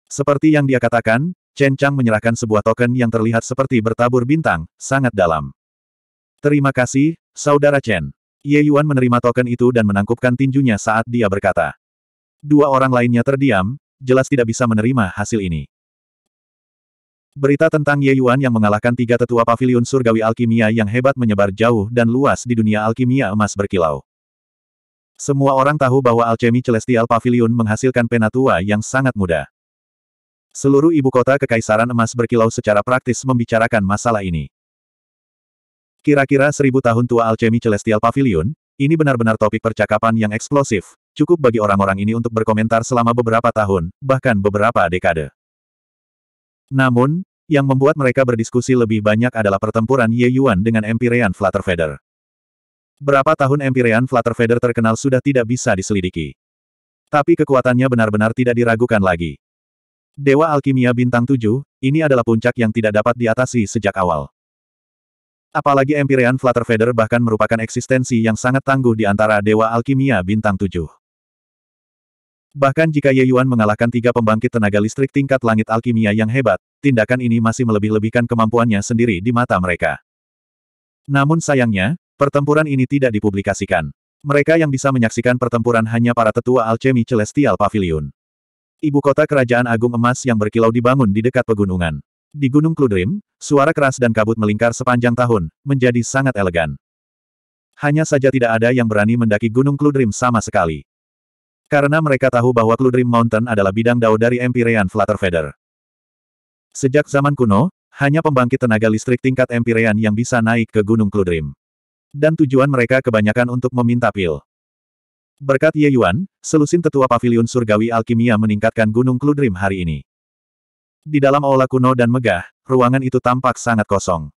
Seperti yang dia katakan, Chen Chang menyerahkan sebuah token yang terlihat seperti bertabur bintang, sangat dalam. Terima kasih, Saudara Chen. Ye Yuan menerima token itu dan menangkupkan tinjunya saat dia berkata. Dua orang lainnya terdiam, jelas tidak bisa menerima hasil ini. Berita tentang Ye Yuan yang mengalahkan tiga tetua pavilion surgawi alkimia yang hebat menyebar jauh dan luas di dunia alkimia emas berkilau. Semua orang tahu bahwa alchemy celestial pavilion menghasilkan penatua yang sangat muda. Seluruh ibu kota kekaisaran emas berkilau secara praktis membicarakan masalah ini. Kira-kira seribu tahun tua alchemy Celestial Pavilion, ini benar-benar topik percakapan yang eksplosif, cukup bagi orang-orang ini untuk berkomentar selama beberapa tahun, bahkan beberapa dekade. Namun, yang membuat mereka berdiskusi lebih banyak adalah pertempuran Ye Yuan dengan Empyrean Flutterfeather. Berapa tahun Empyrean Flutterfeather terkenal sudah tidak bisa diselidiki. Tapi kekuatannya benar-benar tidak diragukan lagi. Dewa Alkimia Bintang 7, ini adalah puncak yang tidak dapat diatasi sejak awal. Apalagi Empyrean Feather bahkan merupakan eksistensi yang sangat tangguh di antara Dewa Alkimia Bintang 7. Bahkan jika Ye Yuan mengalahkan tiga pembangkit tenaga listrik tingkat langit alkimia yang hebat, tindakan ini masih melebih-lebihkan kemampuannya sendiri di mata mereka. Namun sayangnya, pertempuran ini tidak dipublikasikan. Mereka yang bisa menyaksikan pertempuran hanya para tetua alchemy Celestial Pavilion. Ibu kota kerajaan Agung Emas yang berkilau dibangun di dekat pegunungan. Di Gunung Kludrim, suara keras dan kabut melingkar sepanjang tahun, menjadi sangat elegan. Hanya saja tidak ada yang berani mendaki Gunung Kludrim sama sekali. Karena mereka tahu bahwa Kludrim Mountain adalah bidang dao dari Empyrean Flutterfeather. Sejak zaman kuno, hanya pembangkit tenaga listrik tingkat Empyrean yang bisa naik ke Gunung Kludrim. Dan tujuan mereka kebanyakan untuk meminta pil. Berkat Ye Yuan, selusin tetua pavilion surgawi alkimia meningkatkan Gunung Kludrim hari ini. Di dalam aula kuno dan megah, ruangan itu tampak sangat kosong.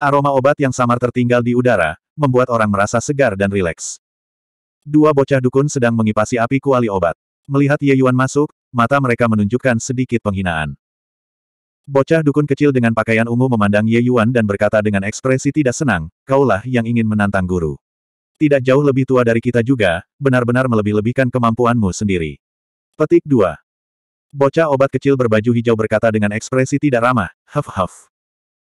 Aroma obat yang samar tertinggal di udara, membuat orang merasa segar dan rileks. Dua bocah dukun sedang mengipasi api kuali obat. Melihat Ye Yuan masuk, mata mereka menunjukkan sedikit penghinaan. Bocah dukun kecil dengan pakaian ungu memandang Ye Yuan dan berkata dengan ekspresi tidak senang, kaulah yang ingin menantang guru. Tidak jauh lebih tua dari kita juga, benar-benar melebih-lebihkan kemampuanmu sendiri. Petik 2. Bocah obat kecil berbaju hijau berkata dengan ekspresi tidak ramah, huff-huff.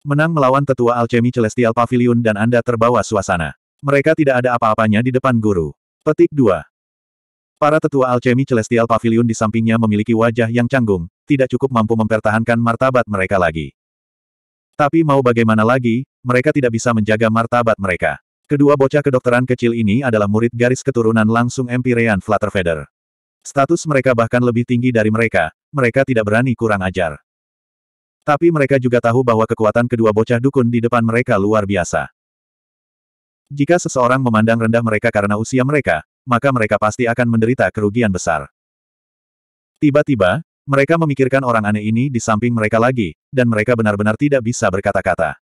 Menang melawan tetua alchemy Celestial Pavilion dan Anda terbawa suasana. Mereka tidak ada apa-apanya di depan guru. Petik 2. Para tetua alchemy Celestial Pavilion di sampingnya memiliki wajah yang canggung, tidak cukup mampu mempertahankan martabat mereka lagi. Tapi mau bagaimana lagi, mereka tidak bisa menjaga martabat mereka. Kedua bocah kedokteran kecil ini adalah murid garis keturunan langsung Empyrean Flutterfeder. Status mereka bahkan lebih tinggi dari mereka, mereka tidak berani kurang ajar. Tapi mereka juga tahu bahwa kekuatan kedua bocah dukun di depan mereka luar biasa. Jika seseorang memandang rendah mereka karena usia mereka, maka mereka pasti akan menderita kerugian besar. Tiba-tiba, mereka memikirkan orang aneh ini di samping mereka lagi, dan mereka benar-benar tidak bisa berkata-kata.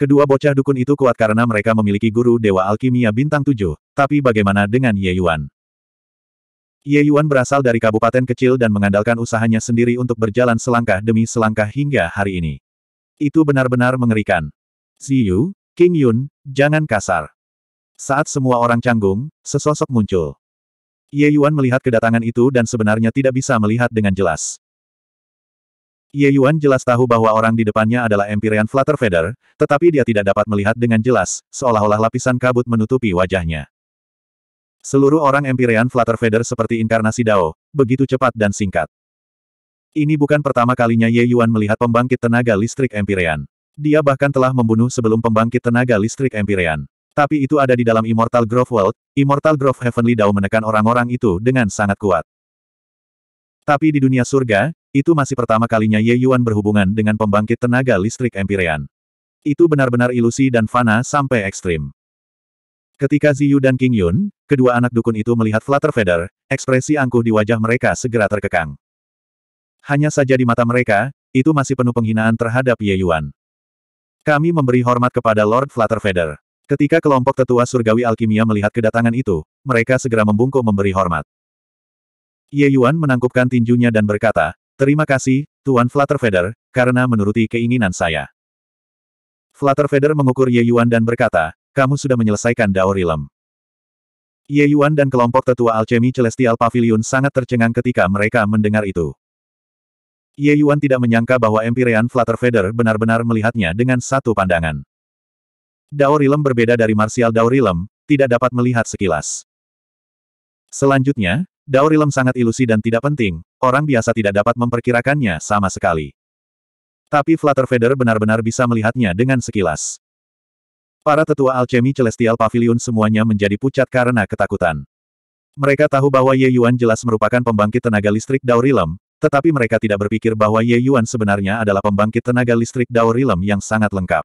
Kedua bocah dukun itu kuat karena mereka memiliki guru Dewa Alkimia Bintang 7, tapi bagaimana dengan Ye Yuan? Ye Yuan berasal dari kabupaten kecil dan mengandalkan usahanya sendiri untuk berjalan selangkah demi selangkah hingga hari ini. Itu benar-benar mengerikan. Ziyu, King Yun, jangan kasar. Saat semua orang canggung, sesosok muncul. Ye Yuan melihat kedatangan itu dan sebenarnya tidak bisa melihat dengan jelas. Ye Yuan jelas tahu bahwa orang di depannya adalah Empyrean Feather, tetapi dia tidak dapat melihat dengan jelas, seolah-olah lapisan kabut menutupi wajahnya. Seluruh orang Empyrean Flutter feather seperti inkarnasi Dao, begitu cepat dan singkat. Ini bukan pertama kalinya Ye Yuan melihat pembangkit tenaga listrik Empyrean. Dia bahkan telah membunuh sebelum pembangkit tenaga listrik Empyrean. Tapi itu ada di dalam Immortal Grove World, Immortal Grove Heavenly Dao menekan orang-orang itu dengan sangat kuat. Tapi di dunia surga, itu masih pertama kalinya Ye Yuan berhubungan dengan pembangkit tenaga listrik Empyrean. Itu benar-benar ilusi dan fana sampai ekstrim. Ketika Ziyu dan King Yun, kedua anak dukun itu melihat Flutter Feather, ekspresi angkuh di wajah mereka segera terkekang. Hanya saja di mata mereka, itu masih penuh penghinaan terhadap Ye Yuan. Kami memberi hormat kepada Lord Flutter Feather. Ketika kelompok tetua surgawi alkimia melihat kedatangan itu, mereka segera membungkuk memberi hormat. Ye Yuan menangkupkan tinjunya dan berkata, Terima kasih, Tuan Flutter Feather, karena menuruti keinginan saya. Flutter Feather mengukur Ye Yuan dan berkata, kamu sudah menyelesaikan Dao Rilem. Ye Yuan dan kelompok tetua alchemy Celestial Pavilion sangat tercengang ketika mereka mendengar itu. Ye Yuan tidak menyangka bahwa Empyrean Feather benar-benar melihatnya dengan satu pandangan. Dao Rilem berbeda dari Martial Dao Rilem, tidak dapat melihat sekilas. Selanjutnya, Dao Rilem sangat ilusi dan tidak penting, orang biasa tidak dapat memperkirakannya sama sekali. Tapi Flutter Feather benar-benar bisa melihatnya dengan sekilas. Para tetua alchemy Celestial Pavilion semuanya menjadi pucat karena ketakutan. Mereka tahu bahwa Ye Yuan jelas merupakan pembangkit tenaga listrik Daurilem, tetapi mereka tidak berpikir bahwa Ye Yuan sebenarnya adalah pembangkit tenaga listrik Daurilem yang sangat lengkap.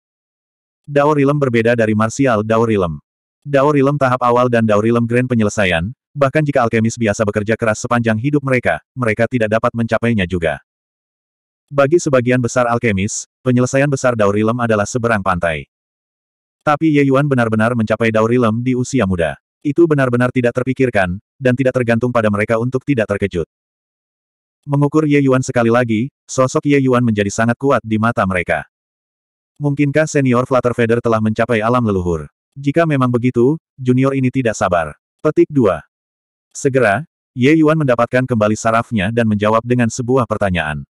Daurilem berbeda dari Martial Daurilem. Daurilem tahap awal dan Daurilem Grand penyelesaian, bahkan jika alkemis biasa bekerja keras sepanjang hidup mereka, mereka tidak dapat mencapainya juga. Bagi sebagian besar alkemis, penyelesaian besar Daurilem adalah seberang pantai. Tapi Ye Yuan benar-benar mencapai Dao Rilem di usia muda. Itu benar-benar tidak terpikirkan, dan tidak tergantung pada mereka untuk tidak terkejut. Mengukur Ye Yuan sekali lagi, sosok Ye Yuan menjadi sangat kuat di mata mereka. Mungkinkah senior Flutter Feather telah mencapai alam leluhur? Jika memang begitu, junior ini tidak sabar. Petik 2. Segera, Ye Yuan mendapatkan kembali sarafnya dan menjawab dengan sebuah pertanyaan.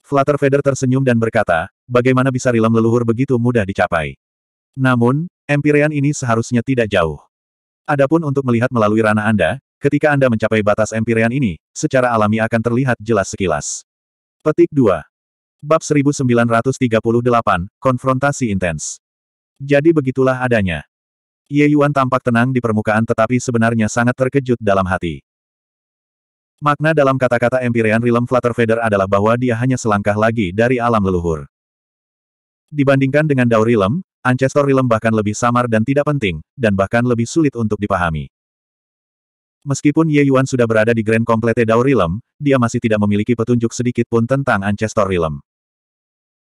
Flutter Feather tersenyum dan berkata, bagaimana bisa rilem leluhur begitu mudah dicapai? Namun, empyrean ini seharusnya tidak jauh. Adapun untuk melihat melalui ranah Anda, ketika Anda mencapai batas empyrean ini, secara alami akan terlihat jelas sekilas. Petik 2. Bab 1938, Konfrontasi Intens. Jadi begitulah adanya. Ye Yuan tampak tenang di permukaan tetapi sebenarnya sangat terkejut dalam hati. Makna dalam kata-kata Empyrean Realm Flutterfeder adalah bahwa dia hanya selangkah lagi dari alam leluhur. Dibandingkan dengan Dao Realm, Ancestor Realm bahkan lebih samar dan tidak penting, dan bahkan lebih sulit untuk dipahami. Meskipun Ye Yuan sudah berada di Grand Complete Dao Realm, dia masih tidak memiliki petunjuk sedikit pun tentang Ancestor Realm.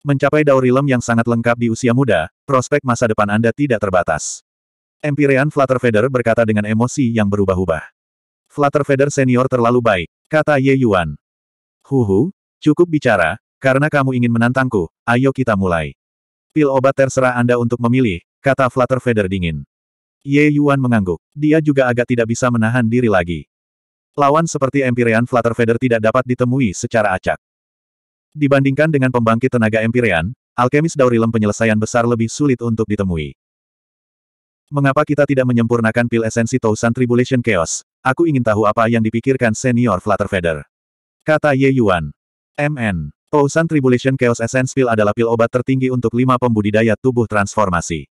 Mencapai Dao Realm yang sangat lengkap di usia muda, prospek masa depan Anda tidak terbatas. Empyrean Feather berkata dengan emosi yang berubah-ubah. Flutter Feather senior terlalu baik, kata Ye Yuan. Huhu, cukup bicara, karena kamu ingin menantangku, ayo kita mulai. Pil obat terserah Anda untuk memilih, kata Flutter Feather dingin. Ye Yuan mengangguk. Dia juga agak tidak bisa menahan diri lagi. Lawan seperti Empyrean Feather tidak dapat ditemui secara acak. Dibandingkan dengan pembangkit tenaga Empyrean, Alkemis Daurilem penyelesaian besar lebih sulit untuk ditemui. Mengapa kita tidak menyempurnakan pil esensi Tousan Tribulation Chaos? Aku ingin tahu apa yang dipikirkan senior Flutter Feather. Kata Ye Yuan. MN. Ousan Tribulation Chaos Essence Pill adalah pil obat tertinggi untuk lima pembudidaya tubuh transformasi.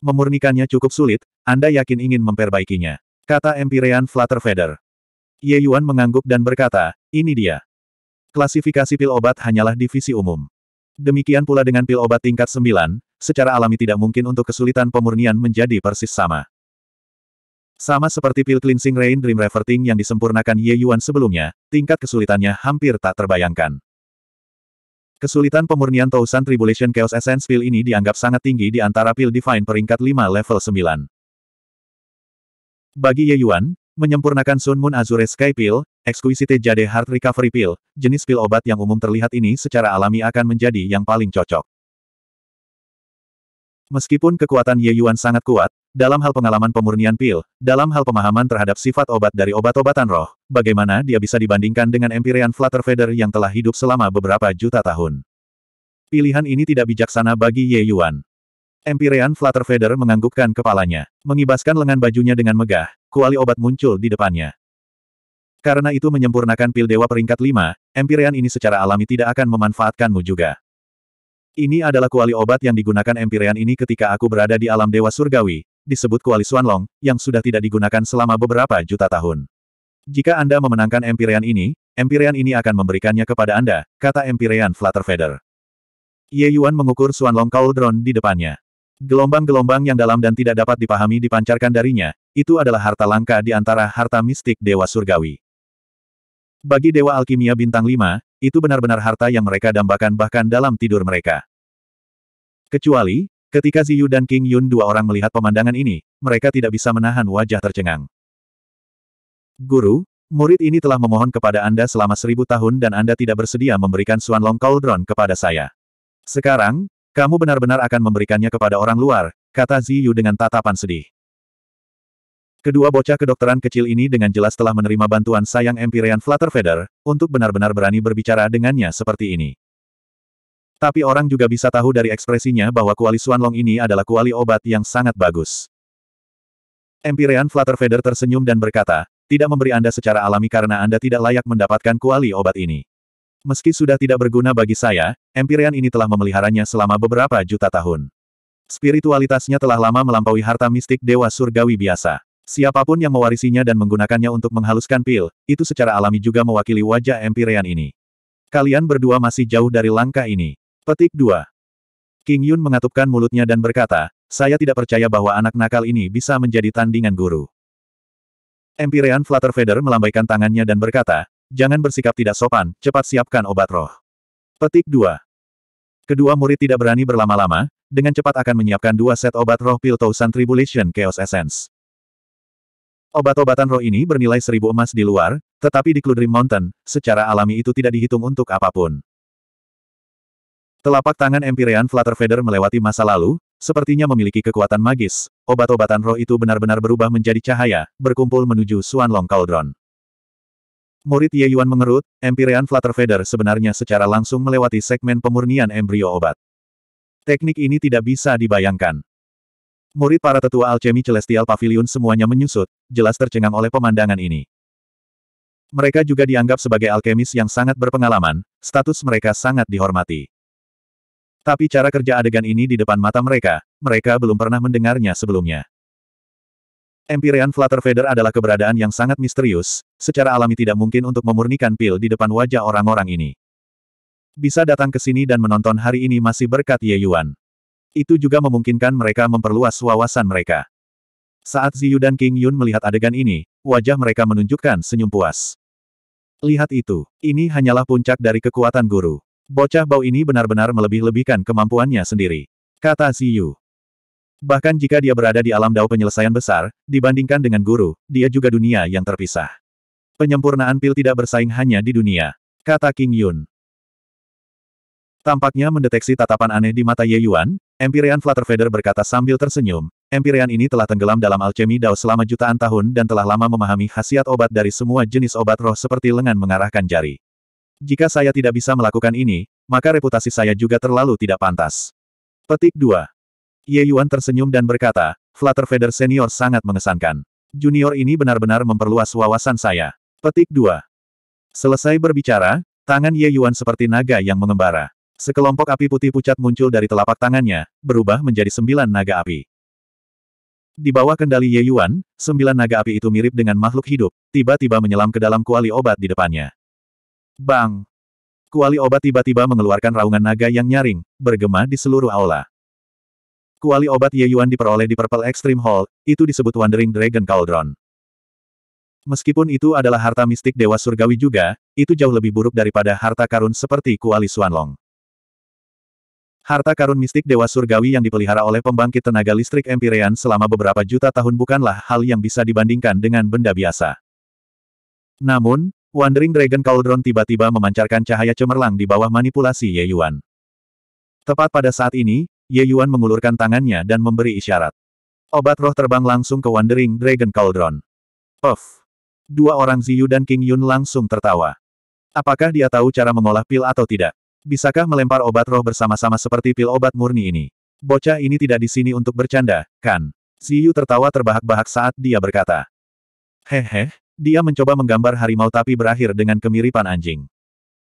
Memurnikannya cukup sulit, Anda yakin ingin memperbaikinya. Kata Empyrean Flutterfeather. Ye Yuan mengangguk dan berkata, ini dia. Klasifikasi pil obat hanyalah divisi umum. Demikian pula dengan pil obat tingkat 9, secara alami tidak mungkin untuk kesulitan pemurnian menjadi persis sama. Sama seperti pil cleansing rain dream reverting yang disempurnakan Ye Yuan sebelumnya, tingkat kesulitannya hampir tak terbayangkan. Kesulitan pemurnian Tousan Tribulation Chaos Essence Pill ini dianggap sangat tinggi di antara pil Divine peringkat 5 level 9. Bagi Ye Yuan, menyempurnakan Sun Moon Azure Sky Pill, Exquisite Jade Heart Recovery Pill, jenis pil obat yang umum terlihat ini secara alami akan menjadi yang paling cocok. Meskipun kekuatan Ye Yuan sangat kuat, dalam hal pengalaman pemurnian pil, dalam hal pemahaman terhadap sifat obat dari obat-obatan roh, bagaimana dia bisa dibandingkan dengan Empyrean Flutterfeather yang telah hidup selama beberapa juta tahun. Pilihan ini tidak bijaksana bagi Ye Yuan. Empyrean Flutterfeather menganggukkan kepalanya, mengibaskan lengan bajunya dengan megah, kuali obat muncul di depannya. Karena itu menyempurnakan pil dewa peringkat 5, Empyrean ini secara alami tidak akan memanfaatkanmu juga. Ini adalah kuali obat yang digunakan Empyrean ini ketika aku berada di alam dewa surgawi, disebut Kuali Suanlong, yang sudah tidak digunakan selama beberapa juta tahun. Jika Anda memenangkan Empyrean ini, Empyrean ini akan memberikannya kepada Anda, kata Empyrean Flutterfeather. Ye Yuan mengukur Suanlong Cauldron di depannya. Gelombang-gelombang yang dalam dan tidak dapat dipahami dipancarkan darinya, itu adalah harta langka di antara harta mistik Dewa Surgawi. Bagi Dewa Alkimia Bintang 5, itu benar-benar harta yang mereka dambakan bahkan dalam tidur mereka. Kecuali, Ketika Ziyu dan King Yun dua orang melihat pemandangan ini, mereka tidak bisa menahan wajah tercengang. Guru, murid ini telah memohon kepada Anda selama seribu tahun dan Anda tidak bersedia memberikan Suan Long Cauldron kepada saya. Sekarang, kamu benar-benar akan memberikannya kepada orang luar, kata Ziyu dengan tatapan sedih. Kedua bocah kedokteran kecil ini dengan jelas telah menerima bantuan sayang Empyrean Flutterfeather, untuk benar-benar berani berbicara dengannya seperti ini. Tapi orang juga bisa tahu dari ekspresinya bahwa kuali Suanlong ini adalah kuali obat yang sangat bagus. Empirean Feather tersenyum dan berkata, tidak memberi Anda secara alami karena Anda tidak layak mendapatkan kuali obat ini. Meski sudah tidak berguna bagi saya, Empyrean ini telah memeliharanya selama beberapa juta tahun. Spiritualitasnya telah lama melampaui harta mistik Dewa Surgawi biasa. Siapapun yang mewarisinya dan menggunakannya untuk menghaluskan pil, itu secara alami juga mewakili wajah Empyrean ini. Kalian berdua masih jauh dari langkah ini. Petik 2. King Yun mengatupkan mulutnya dan berkata, saya tidak percaya bahwa anak nakal ini bisa menjadi tandingan guru. Empyrean Flutter Feather melambaikan tangannya dan berkata, jangan bersikap tidak sopan, cepat siapkan obat roh. Petik 2. Kedua murid tidak berani berlama-lama, dengan cepat akan menyiapkan dua set obat roh Pil Tribulation Chaos Essence. Obat-obatan roh ini bernilai seribu emas di luar, tetapi di Cludrim Mountain, secara alami itu tidak dihitung untuk apapun. Telapak tangan Empyrean Feather melewati masa lalu, sepertinya memiliki kekuatan magis. Obat-obatan roh itu benar-benar berubah menjadi cahaya, berkumpul menuju Suan Long Cauldron. Murid Ye Yuan mengerut, Empyrean Feather sebenarnya secara langsung melewati segmen pemurnian embrio obat. Teknik ini tidak bisa dibayangkan. Murid para tetua alchemy Celestial Pavilion semuanya menyusut, jelas tercengang oleh pemandangan ini. Mereka juga dianggap sebagai alkemis yang sangat berpengalaman, status mereka sangat dihormati. Tapi cara kerja adegan ini di depan mata mereka, mereka belum pernah mendengarnya sebelumnya. Empyrean Feather adalah keberadaan yang sangat misterius, secara alami tidak mungkin untuk memurnikan pil di depan wajah orang-orang ini. Bisa datang ke sini dan menonton hari ini masih berkat Ye Yuan. Itu juga memungkinkan mereka memperluas wawasan mereka. Saat Ziyu dan King Yun melihat adegan ini, wajah mereka menunjukkan senyum puas. Lihat itu, ini hanyalah puncak dari kekuatan guru. Bocah bau ini benar-benar melebih-lebihkan kemampuannya sendiri. Kata Ziyu. Bahkan jika dia berada di alam dao penyelesaian besar, dibandingkan dengan guru, dia juga dunia yang terpisah. Penyempurnaan pil tidak bersaing hanya di dunia. Kata King Yun. Tampaknya mendeteksi tatapan aneh di mata Ye Yuan, Empyrean Flutterfeder berkata sambil tersenyum, Empyrean ini telah tenggelam dalam alchemy dao selama jutaan tahun dan telah lama memahami khasiat obat dari semua jenis obat roh seperti lengan mengarahkan jari. Jika saya tidak bisa melakukan ini, maka reputasi saya juga terlalu tidak pantas. Petik 2. Ye Yuan tersenyum dan berkata, Flutter Feather Senior sangat mengesankan. Junior ini benar-benar memperluas wawasan saya. Petik 2. Selesai berbicara, tangan Ye Yuan seperti naga yang mengembara. Sekelompok api putih pucat muncul dari telapak tangannya, berubah menjadi sembilan naga api. Di bawah kendali Ye Yuan, sembilan naga api itu mirip dengan makhluk hidup, tiba-tiba menyelam ke dalam kuali obat di depannya. Bang! Kuali obat tiba-tiba mengeluarkan raungan naga yang nyaring, bergema di seluruh aula. Kuali obat Ye Yuan diperoleh di Purple Extreme Hall, itu disebut Wandering Dragon Cauldron. Meskipun itu adalah harta mistik Dewa Surgawi juga, itu jauh lebih buruk daripada harta karun seperti Kuali Suanlong. Harta karun mistik Dewa Surgawi yang dipelihara oleh pembangkit tenaga listrik Empyrean selama beberapa juta tahun bukanlah hal yang bisa dibandingkan dengan benda biasa. Namun, Wandering Dragon Cauldron tiba-tiba memancarkan cahaya cemerlang di bawah manipulasi Ye Yuan. Tepat pada saat ini, Ye Yuan mengulurkan tangannya dan memberi isyarat. Obat roh terbang langsung ke Wandering Dragon Cauldron. Puff! Dua orang Ziyu dan King Yun langsung tertawa. Apakah dia tahu cara mengolah pil atau tidak? Bisakah melempar obat roh bersama-sama seperti pil obat murni ini? Bocah ini tidak di sini untuk bercanda, kan? Ziyu tertawa terbahak-bahak saat dia berkata. Hehe, dia mencoba menggambar harimau tapi berakhir dengan kemiripan anjing.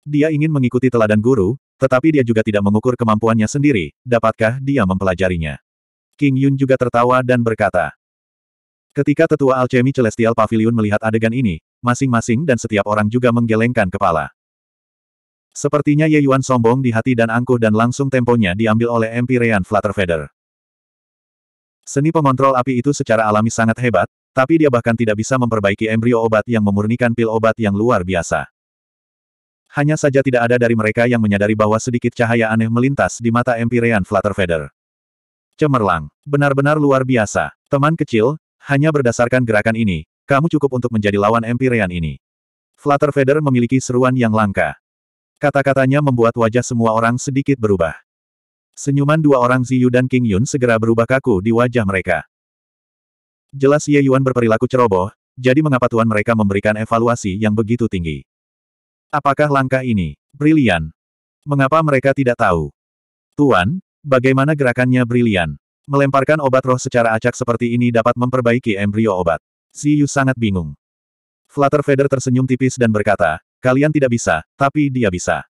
Dia ingin mengikuti teladan guru, tetapi dia juga tidak mengukur kemampuannya sendiri, dapatkah dia mempelajarinya. King Yun juga tertawa dan berkata, Ketika tetua alchemy Celestial Pavilion melihat adegan ini, masing-masing dan setiap orang juga menggelengkan kepala. Sepertinya Ye Yuan sombong di hati dan angkuh dan langsung temponya diambil oleh Empyrean Flutterfeather. Seni pengontrol api itu secara alami sangat hebat, tapi dia bahkan tidak bisa memperbaiki embrio obat yang memurnikan pil obat yang luar biasa. Hanya saja tidak ada dari mereka yang menyadari bahwa sedikit cahaya aneh melintas di mata Empyrean Flutterfeather. Cemerlang. Benar-benar luar biasa. Teman kecil, hanya berdasarkan gerakan ini, kamu cukup untuk menjadi lawan Empyrean ini. Flutterfeather memiliki seruan yang langka. Kata-katanya membuat wajah semua orang sedikit berubah. Senyuman dua orang Ziyu dan King Yun segera berubah kaku di wajah mereka. Jelas Ye Yuan berperilaku ceroboh, jadi mengapa tuan mereka memberikan evaluasi yang begitu tinggi? Apakah langkah ini brilian? Mengapa mereka tidak tahu? Tuan, bagaimana gerakannya brilian? Melemparkan obat roh secara acak seperti ini dapat memperbaiki embrio obat. Si Yu sangat bingung. Flutter Feather tersenyum tipis dan berkata, kalian tidak bisa, tapi dia bisa.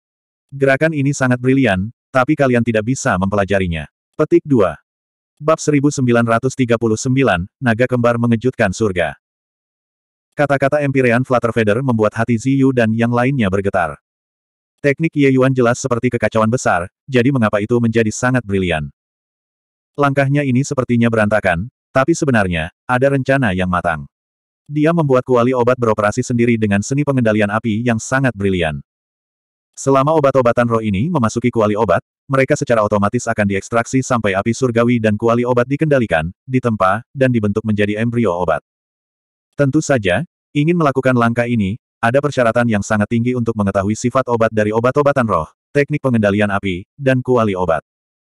Gerakan ini sangat brilian, tapi kalian tidak bisa mempelajarinya. Petik 2. Bab 1939, Naga Kembar Mengejutkan Surga. Kata-kata Empyrean Flutterfeder membuat hati Ziyu dan yang lainnya bergetar. Teknik Ye Yuan jelas seperti kekacauan besar, jadi mengapa itu menjadi sangat brilian. Langkahnya ini sepertinya berantakan, tapi sebenarnya, ada rencana yang matang. Dia membuat kuali obat beroperasi sendiri dengan seni pengendalian api yang sangat brilian. Selama obat-obatan roh ini memasuki kuali obat, mereka secara otomatis akan diekstraksi sampai api surgawi dan kuali obat dikendalikan, ditempa, dan dibentuk menjadi embrio obat. Tentu saja, ingin melakukan langkah ini, ada persyaratan yang sangat tinggi untuk mengetahui sifat obat dari obat-obatan roh, teknik pengendalian api, dan kuali obat.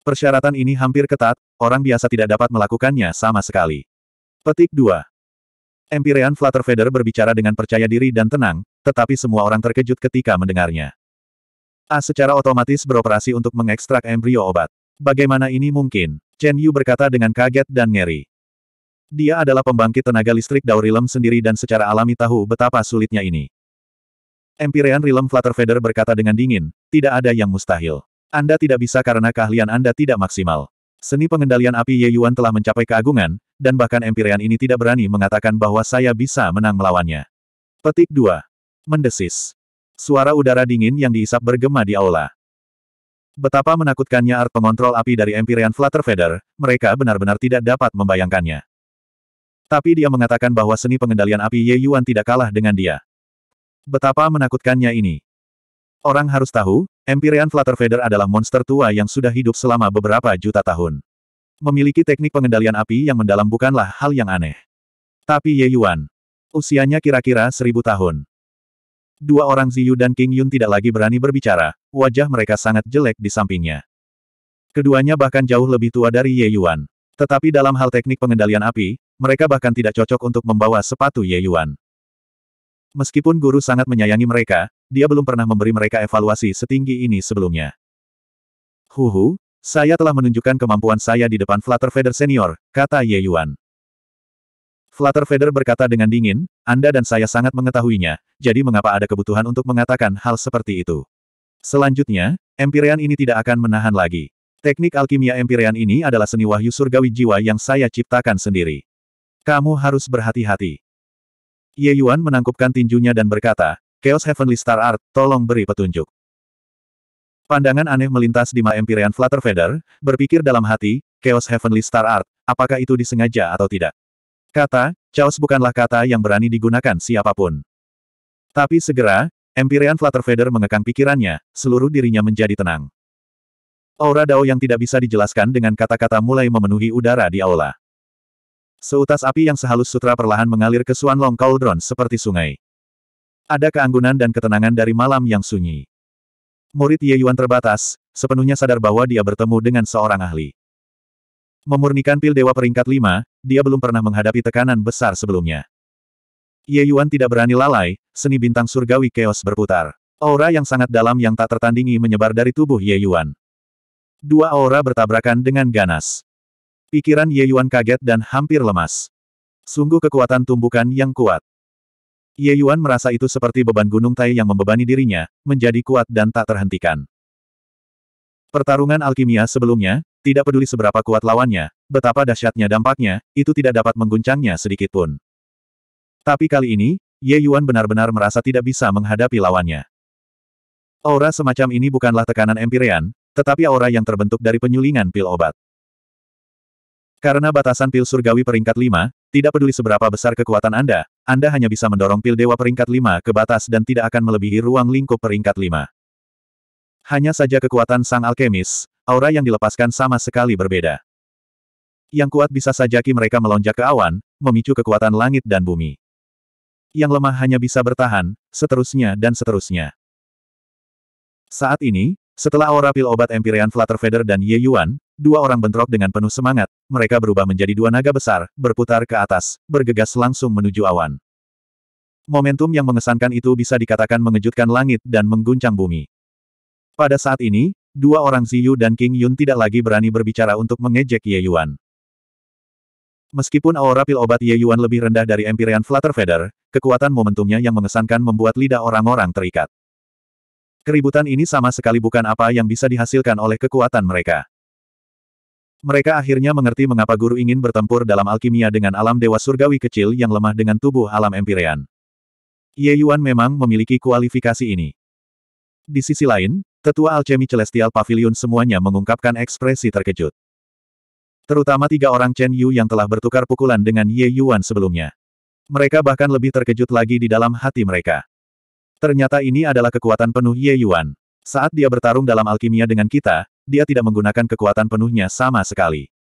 Persyaratan ini hampir ketat, orang biasa tidak dapat melakukannya sama sekali. Petik 2. Empirean Flutterfeder berbicara dengan percaya diri dan tenang, tetapi semua orang terkejut ketika mendengarnya. A secara otomatis beroperasi untuk mengekstrak embrio obat. Bagaimana ini mungkin? Chen Yu berkata dengan kaget dan ngeri. Dia adalah pembangkit tenaga listrik Daurilem sendiri dan secara alami tahu betapa sulitnya ini. Empyrean Realm Feather berkata dengan dingin, tidak ada yang mustahil. Anda tidak bisa karena keahlian Anda tidak maksimal. Seni pengendalian api Ye Yuan telah mencapai keagungan, dan bahkan Empyrean ini tidak berani mengatakan bahwa saya bisa menang melawannya. Petik 2. Mendesis. Suara udara dingin yang diisap bergema di aula. Betapa menakutkannya art pengontrol api dari Empyrean Feather, mereka benar-benar tidak dapat membayangkannya. Tapi dia mengatakan bahwa seni pengendalian api Ye Yuan tidak kalah dengan dia. Betapa menakutkannya ini. Orang harus tahu, Empyrean Feather adalah monster tua yang sudah hidup selama beberapa juta tahun. Memiliki teknik pengendalian api yang mendalam bukanlah hal yang aneh. Tapi Ye Yuan, usianya kira-kira seribu tahun. Dua orang Ziyu dan King Yun tidak lagi berani berbicara, wajah mereka sangat jelek di sampingnya. Keduanya bahkan jauh lebih tua dari Ye Yuan. Tetapi dalam hal teknik pengendalian api, mereka bahkan tidak cocok untuk membawa sepatu Ye Yuan. Meskipun guru sangat menyayangi mereka, dia belum pernah memberi mereka evaluasi setinggi ini sebelumnya. Huhu, saya telah menunjukkan kemampuan saya di depan Flutter Feather Senior, kata Ye Yuan. Flutter Feather berkata dengan dingin, Anda dan saya sangat mengetahuinya, jadi mengapa ada kebutuhan untuk mengatakan hal seperti itu? Selanjutnya, Empyrean ini tidak akan menahan lagi. Teknik alkimia Empyrean ini adalah seni wahyu surgawi jiwa yang saya ciptakan sendiri. Kamu harus berhati-hati. Ye Yuan menangkupkan tinjunya dan berkata, Chaos Heavenly Star Art, tolong beri petunjuk. Pandangan aneh melintas di Ma Empyrean Flutter Feather, berpikir dalam hati, Chaos Heavenly Star Art, apakah itu disengaja atau tidak? Kata, Chaos bukanlah kata yang berani digunakan siapapun. Tapi segera, Empyrean Feather mengekang pikirannya, seluruh dirinya menjadi tenang. Aura Dao yang tidak bisa dijelaskan dengan kata-kata mulai memenuhi udara di aula. Seutas api yang sehalus sutra perlahan mengalir ke Long Cauldron seperti sungai. Ada keanggunan dan ketenangan dari malam yang sunyi. Murid Ye Yuan terbatas, sepenuhnya sadar bahwa dia bertemu dengan seorang ahli. Memurnikan pil dewa peringkat 5, dia belum pernah menghadapi tekanan besar sebelumnya. Ye Yuan tidak berani lalai, seni bintang surgawi keos berputar. Aura yang sangat dalam yang tak tertandingi menyebar dari tubuh Ye Yuan. Dua aura bertabrakan dengan ganas. Pikiran Ye Yuan kaget dan hampir lemas. Sungguh kekuatan tumbukan yang kuat. Ye Yuan merasa itu seperti beban gunung Tai yang membebani dirinya, menjadi kuat dan tak terhentikan. Pertarungan alkimia sebelumnya, tidak peduli seberapa kuat lawannya, betapa dahsyatnya dampaknya, itu tidak dapat mengguncangnya sedikitpun. Tapi kali ini, Ye Yuan benar-benar merasa tidak bisa menghadapi lawannya. Aura semacam ini bukanlah tekanan empirean, tetapi aura yang terbentuk dari penyulingan pil obat. Karena batasan pil surgawi peringkat 5, tidak peduli seberapa besar kekuatan Anda, Anda hanya bisa mendorong pil dewa peringkat 5 ke batas dan tidak akan melebihi ruang lingkup peringkat 5. Hanya saja kekuatan sang alkemis, Aura yang dilepaskan sama sekali berbeda. Yang kuat bisa saja ki mereka melonjak ke awan, memicu kekuatan langit dan bumi. Yang lemah hanya bisa bertahan, seterusnya dan seterusnya. Saat ini, setelah aura pil obat Empyrean Flutterfeather dan Ye Yuan, dua orang bentrok dengan penuh semangat, mereka berubah menjadi dua naga besar, berputar ke atas, bergegas langsung menuju awan. Momentum yang mengesankan itu bisa dikatakan mengejutkan langit dan mengguncang bumi. Pada saat ini, Dua orang Ziyu dan King Yun tidak lagi berani berbicara untuk mengejek Ye Yuan. Meskipun aura pil obat Ye Yuan lebih rendah dari Empyrean Flutter Feather, kekuatan momentumnya yang mengesankan membuat lidah orang-orang terikat. Keributan ini sama sekali bukan apa yang bisa dihasilkan oleh kekuatan mereka. Mereka akhirnya mengerti mengapa guru ingin bertempur dalam alkimia dengan alam dewa surgawi kecil yang lemah dengan tubuh alam Empyrean. Ye Yuan memang memiliki kualifikasi ini. Di sisi lain, Tetua Alchemy Celestial Pavilion semuanya mengungkapkan ekspresi terkejut. Terutama tiga orang Chen Yu yang telah bertukar pukulan dengan Ye Yuan sebelumnya. Mereka bahkan lebih terkejut lagi di dalam hati mereka. Ternyata ini adalah kekuatan penuh Ye Yuan. Saat dia bertarung dalam alkimia dengan kita, dia tidak menggunakan kekuatan penuhnya sama sekali.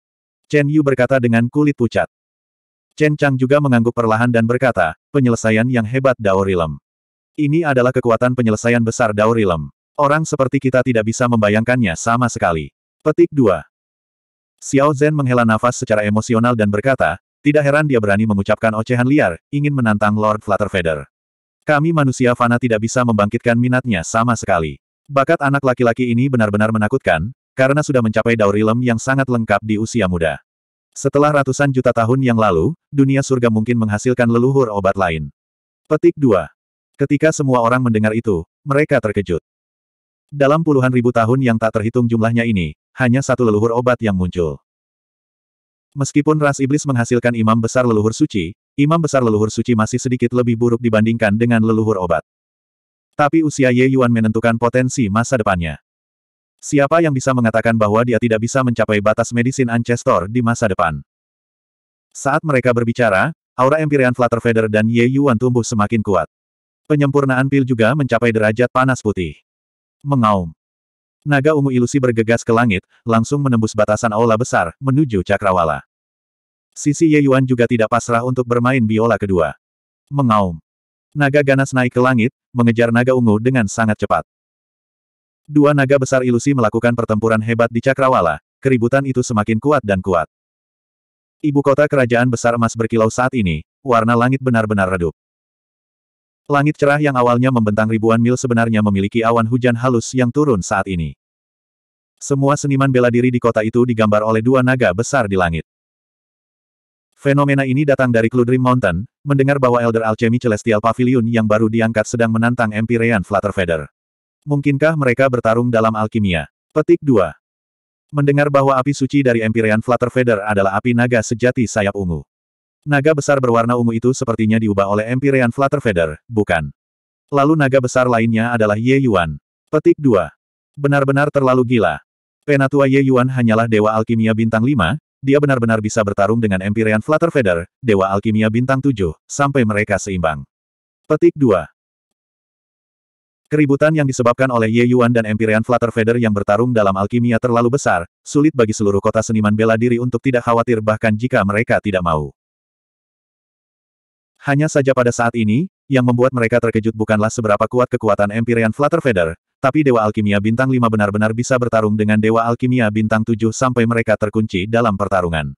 Chen Yu berkata dengan kulit pucat. Chen Chang juga mengangguk perlahan dan berkata, penyelesaian yang hebat Dao Rilem. Ini adalah kekuatan penyelesaian besar Dao Rilem. Orang seperti kita tidak bisa membayangkannya sama sekali. Petik 2. Xiao Zhen menghela nafas secara emosional dan berkata, tidak heran dia berani mengucapkan ocehan liar, ingin menantang Lord Flutterfeather. Kami manusia fana tidak bisa membangkitkan minatnya sama sekali. Bakat anak laki-laki ini benar-benar menakutkan, karena sudah mencapai daurilem yang sangat lengkap di usia muda. Setelah ratusan juta tahun yang lalu, dunia surga mungkin menghasilkan leluhur obat lain. Petik 2. Ketika semua orang mendengar itu, mereka terkejut. Dalam puluhan ribu tahun yang tak terhitung jumlahnya ini, hanya satu leluhur obat yang muncul. Meskipun ras iblis menghasilkan imam besar leluhur suci, imam besar leluhur suci masih sedikit lebih buruk dibandingkan dengan leluhur obat. Tapi usia Ye Yuan menentukan potensi masa depannya. Siapa yang bisa mengatakan bahwa dia tidak bisa mencapai batas medisin Ancestor di masa depan? Saat mereka berbicara, aura Empyrean Feather dan Ye Yuan tumbuh semakin kuat. Penyempurnaan pil juga mencapai derajat panas putih mengaum. Naga ungu ilusi bergegas ke langit, langsung menembus batasan aula besar, menuju Cakrawala. Sisi Ye Yuan juga tidak pasrah untuk bermain biola kedua. Mengaum. Naga ganas naik ke langit, mengejar naga ungu dengan sangat cepat. Dua naga besar ilusi melakukan pertempuran hebat di Cakrawala, keributan itu semakin kuat dan kuat. Ibu kota kerajaan besar emas berkilau saat ini, warna langit benar-benar redup. Langit cerah yang awalnya membentang ribuan mil sebenarnya memiliki awan hujan halus yang turun saat ini. Semua seniman bela diri di kota itu digambar oleh dua naga besar di langit. Fenomena ini datang dari Dream Mountain, mendengar bahwa Elder Alchemy Celestial Pavilion yang baru diangkat sedang menantang Empyrean Flutterfeather. Mungkinkah mereka bertarung dalam alkimia? Petik 2. Mendengar bahwa api suci dari Empyrean Flutterfeather adalah api naga sejati sayap ungu. Naga besar berwarna ungu itu sepertinya diubah oleh Empyrean Flutter Feather, bukan? Lalu naga besar lainnya adalah Ye Yuan. Petik 2. Benar-benar terlalu gila. Penatua Ye Yuan hanyalah Dewa Alkimia Bintang 5, dia benar-benar bisa bertarung dengan Empyrean Flutter Feather, Dewa Alkimia Bintang 7, sampai mereka seimbang. Petik 2. Keributan yang disebabkan oleh Ye Yuan dan Empyrean Flutter Feather yang bertarung dalam alkimia terlalu besar, sulit bagi seluruh kota seniman bela diri untuk tidak khawatir bahkan jika mereka tidak mau. Hanya saja pada saat ini, yang membuat mereka terkejut bukanlah seberapa kuat kekuatan Empyrean Flutter Feather, tapi Dewa Alkimia Bintang 5 benar-benar bisa bertarung dengan Dewa Alkimia Bintang 7 sampai mereka terkunci dalam pertarungan.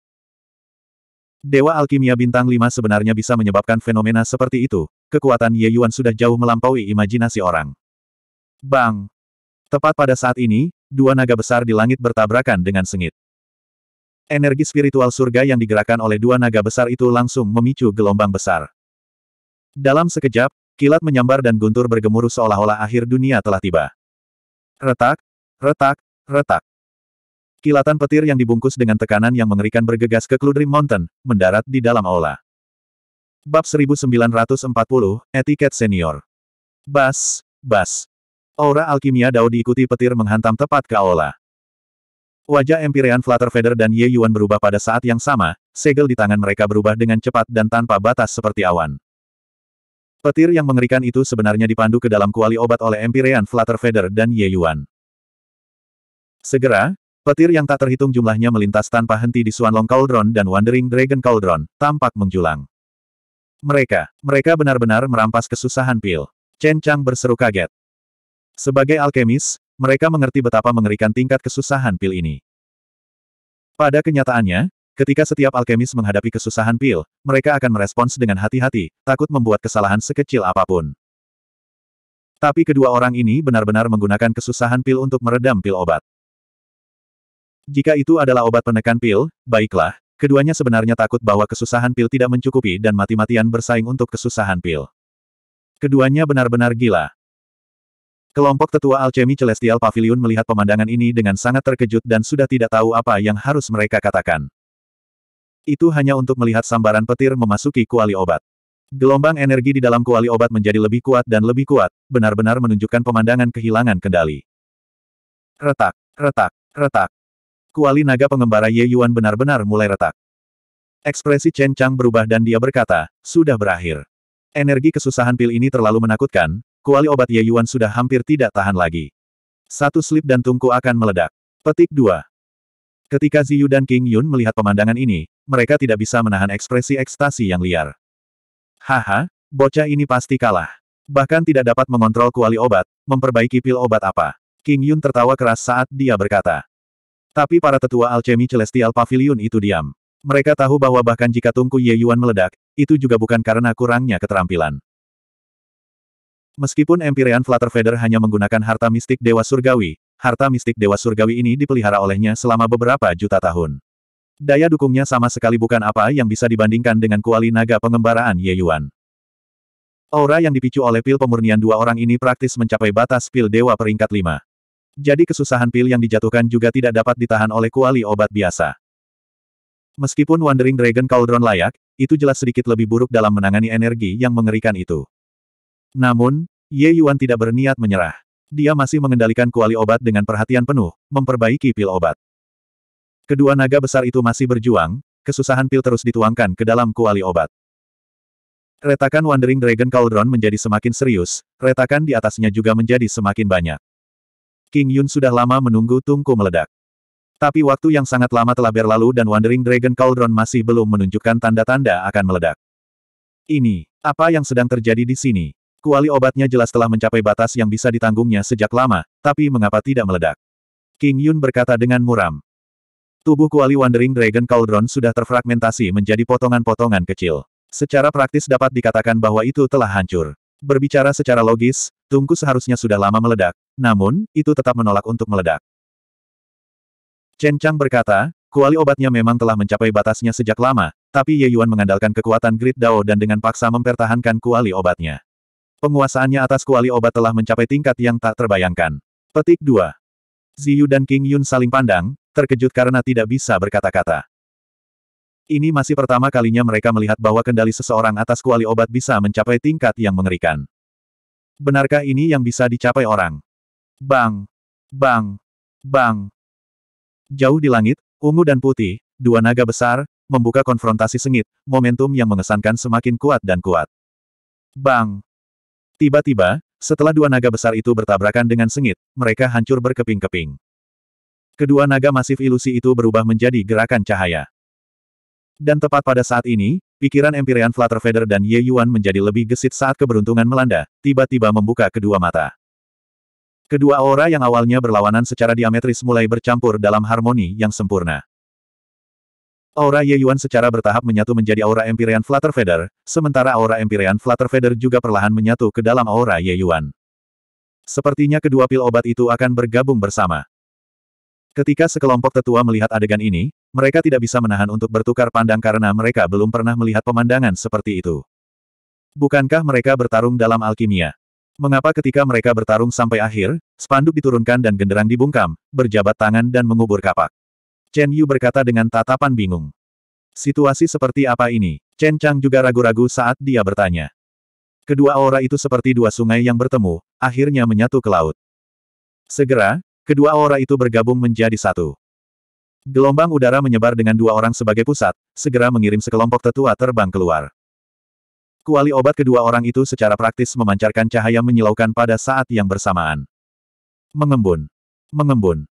Dewa Alkimia Bintang 5 sebenarnya bisa menyebabkan fenomena seperti itu, kekuatan Ye Yuan sudah jauh melampaui imajinasi orang. Bang! Tepat pada saat ini, dua naga besar di langit bertabrakan dengan sengit. Energi spiritual surga yang digerakkan oleh dua naga besar itu langsung memicu gelombang besar. Dalam sekejap, kilat menyambar dan guntur bergemuruh seolah-olah akhir dunia telah tiba. Retak, retak, retak. Kilatan petir yang dibungkus dengan tekanan yang mengerikan bergegas ke Cludrim Mountain, mendarat di dalam aula. Bab 1940, Etiket Senior. Bas, bas. Aura alkimia Dao diikuti petir menghantam tepat ke aula. Wajah Empyrean Flutterfeather dan Ye Yuan berubah pada saat yang sama, segel di tangan mereka berubah dengan cepat dan tanpa batas seperti awan. Petir yang mengerikan itu sebenarnya dipandu ke dalam kuali obat oleh Empyrean Feather dan Ye Yuan. Segera, petir yang tak terhitung jumlahnya melintas tanpa henti di Swanlong Cauldron dan Wandering Dragon Cauldron, tampak menjulang. Mereka, mereka benar-benar merampas kesusahan pil. Chen Chang berseru kaget. Sebagai alkemis, mereka mengerti betapa mengerikan tingkat kesusahan pil ini. Pada kenyataannya, Ketika setiap alkemis menghadapi kesusahan pil, mereka akan merespons dengan hati-hati, takut membuat kesalahan sekecil apapun. Tapi kedua orang ini benar-benar menggunakan kesusahan pil untuk meredam pil obat. Jika itu adalah obat penekan pil, baiklah, keduanya sebenarnya takut bahwa kesusahan pil tidak mencukupi dan mati-matian bersaing untuk kesusahan pil. Keduanya benar-benar gila. Kelompok tetua alchemy Celestial Pavilion melihat pemandangan ini dengan sangat terkejut dan sudah tidak tahu apa yang harus mereka katakan. Itu hanya untuk melihat sambaran petir memasuki kuali obat. Gelombang energi di dalam kuali obat menjadi lebih kuat dan lebih kuat, benar-benar menunjukkan pemandangan kehilangan kendali. Retak, retak, retak. Kuali naga pengembara Ye Yuan benar-benar mulai retak. Ekspresi Chen Chang berubah dan dia berkata, sudah berakhir. Energi kesusahan pil ini terlalu menakutkan, kuali obat Ye Yuan sudah hampir tidak tahan lagi. Satu slip dan tungku akan meledak. Petik 2. Ketika Ziyu dan King Yun melihat pemandangan ini, mereka tidak bisa menahan ekspresi ekstasi yang liar. Haha, bocah ini pasti kalah. Bahkan tidak dapat mengontrol kuali obat, memperbaiki pil obat apa. King Yun tertawa keras saat dia berkata. Tapi para tetua alchemy Celestial Pavilion itu diam. Mereka tahu bahwa bahkan jika tungku Ye Yuan meledak, itu juga bukan karena kurangnya keterampilan. Meskipun Empyrean Feather hanya menggunakan harta mistik Dewa Surgawi, harta mistik Dewa Surgawi ini dipelihara olehnya selama beberapa juta tahun. Daya dukungnya sama sekali bukan apa yang bisa dibandingkan dengan kuali naga pengembaraan Ye Yuan. Aura yang dipicu oleh pil pemurnian dua orang ini praktis mencapai batas pil dewa peringkat lima. Jadi kesusahan pil yang dijatuhkan juga tidak dapat ditahan oleh kuali obat biasa. Meskipun Wandering Dragon Cauldron layak, itu jelas sedikit lebih buruk dalam menangani energi yang mengerikan itu. Namun, Ye Yuan tidak berniat menyerah. Dia masih mengendalikan kuali obat dengan perhatian penuh, memperbaiki pil obat. Kedua naga besar itu masih berjuang, kesusahan pil terus dituangkan ke dalam kuali obat. Retakan Wandering Dragon Cauldron menjadi semakin serius, retakan di atasnya juga menjadi semakin banyak. King Yun sudah lama menunggu tungku meledak. Tapi waktu yang sangat lama telah berlalu dan Wandering Dragon Cauldron masih belum menunjukkan tanda-tanda akan meledak. Ini, apa yang sedang terjadi di sini? Kuali obatnya jelas telah mencapai batas yang bisa ditanggungnya sejak lama, tapi mengapa tidak meledak? King Yun berkata dengan muram. Tubuh kuali Wandering Dragon Cauldron sudah terfragmentasi menjadi potongan-potongan kecil. Secara praktis dapat dikatakan bahwa itu telah hancur. Berbicara secara logis, tungku seharusnya sudah lama meledak, namun, itu tetap menolak untuk meledak. Chen Chang berkata, kuali obatnya memang telah mencapai batasnya sejak lama, tapi Ye Yuan mengandalkan kekuatan Great Dao dan dengan paksa mempertahankan kuali obatnya. Penguasaannya atas kuali obat telah mencapai tingkat yang tak terbayangkan. Petik 2. Ziyu dan King Yun saling pandang, terkejut karena tidak bisa berkata-kata. Ini masih pertama kalinya mereka melihat bahwa kendali seseorang atas kuali obat bisa mencapai tingkat yang mengerikan. Benarkah ini yang bisa dicapai orang? Bang! Bang! Bang! Jauh di langit, ungu dan putih, dua naga besar, membuka konfrontasi sengit, momentum yang mengesankan semakin kuat dan kuat. Bang! Tiba-tiba, setelah dua naga besar itu bertabrakan dengan sengit, mereka hancur berkeping-keping. Kedua naga masif ilusi itu berubah menjadi gerakan cahaya. Dan tepat pada saat ini, pikiran Empyrean Flutterfeather dan Ye Yuan menjadi lebih gesit saat keberuntungan melanda, tiba-tiba membuka kedua mata. Kedua aura yang awalnya berlawanan secara diametris mulai bercampur dalam harmoni yang sempurna. Aura Ye Yuan secara bertahap menyatu menjadi aura Empyrean Flutter Feather, sementara aura Empyrean Flutter Feather juga perlahan menyatu ke dalam aura Ye Yuan. Sepertinya kedua pil obat itu akan bergabung bersama. Ketika sekelompok tetua melihat adegan ini, mereka tidak bisa menahan untuk bertukar pandang karena mereka belum pernah melihat pemandangan seperti itu. Bukankah mereka bertarung dalam alkimia? Mengapa ketika mereka bertarung sampai akhir, spanduk diturunkan dan genderang dibungkam, berjabat tangan dan mengubur kapak? Chen Yu berkata dengan tatapan bingung. Situasi seperti apa ini? Chen Chang juga ragu-ragu saat dia bertanya. Kedua aura itu seperti dua sungai yang bertemu, akhirnya menyatu ke laut. Segera, kedua aura itu bergabung menjadi satu. Gelombang udara menyebar dengan dua orang sebagai pusat, segera mengirim sekelompok tetua terbang keluar. Kuali obat kedua orang itu secara praktis memancarkan cahaya menyilaukan pada saat yang bersamaan. Mengembun. Mengembun.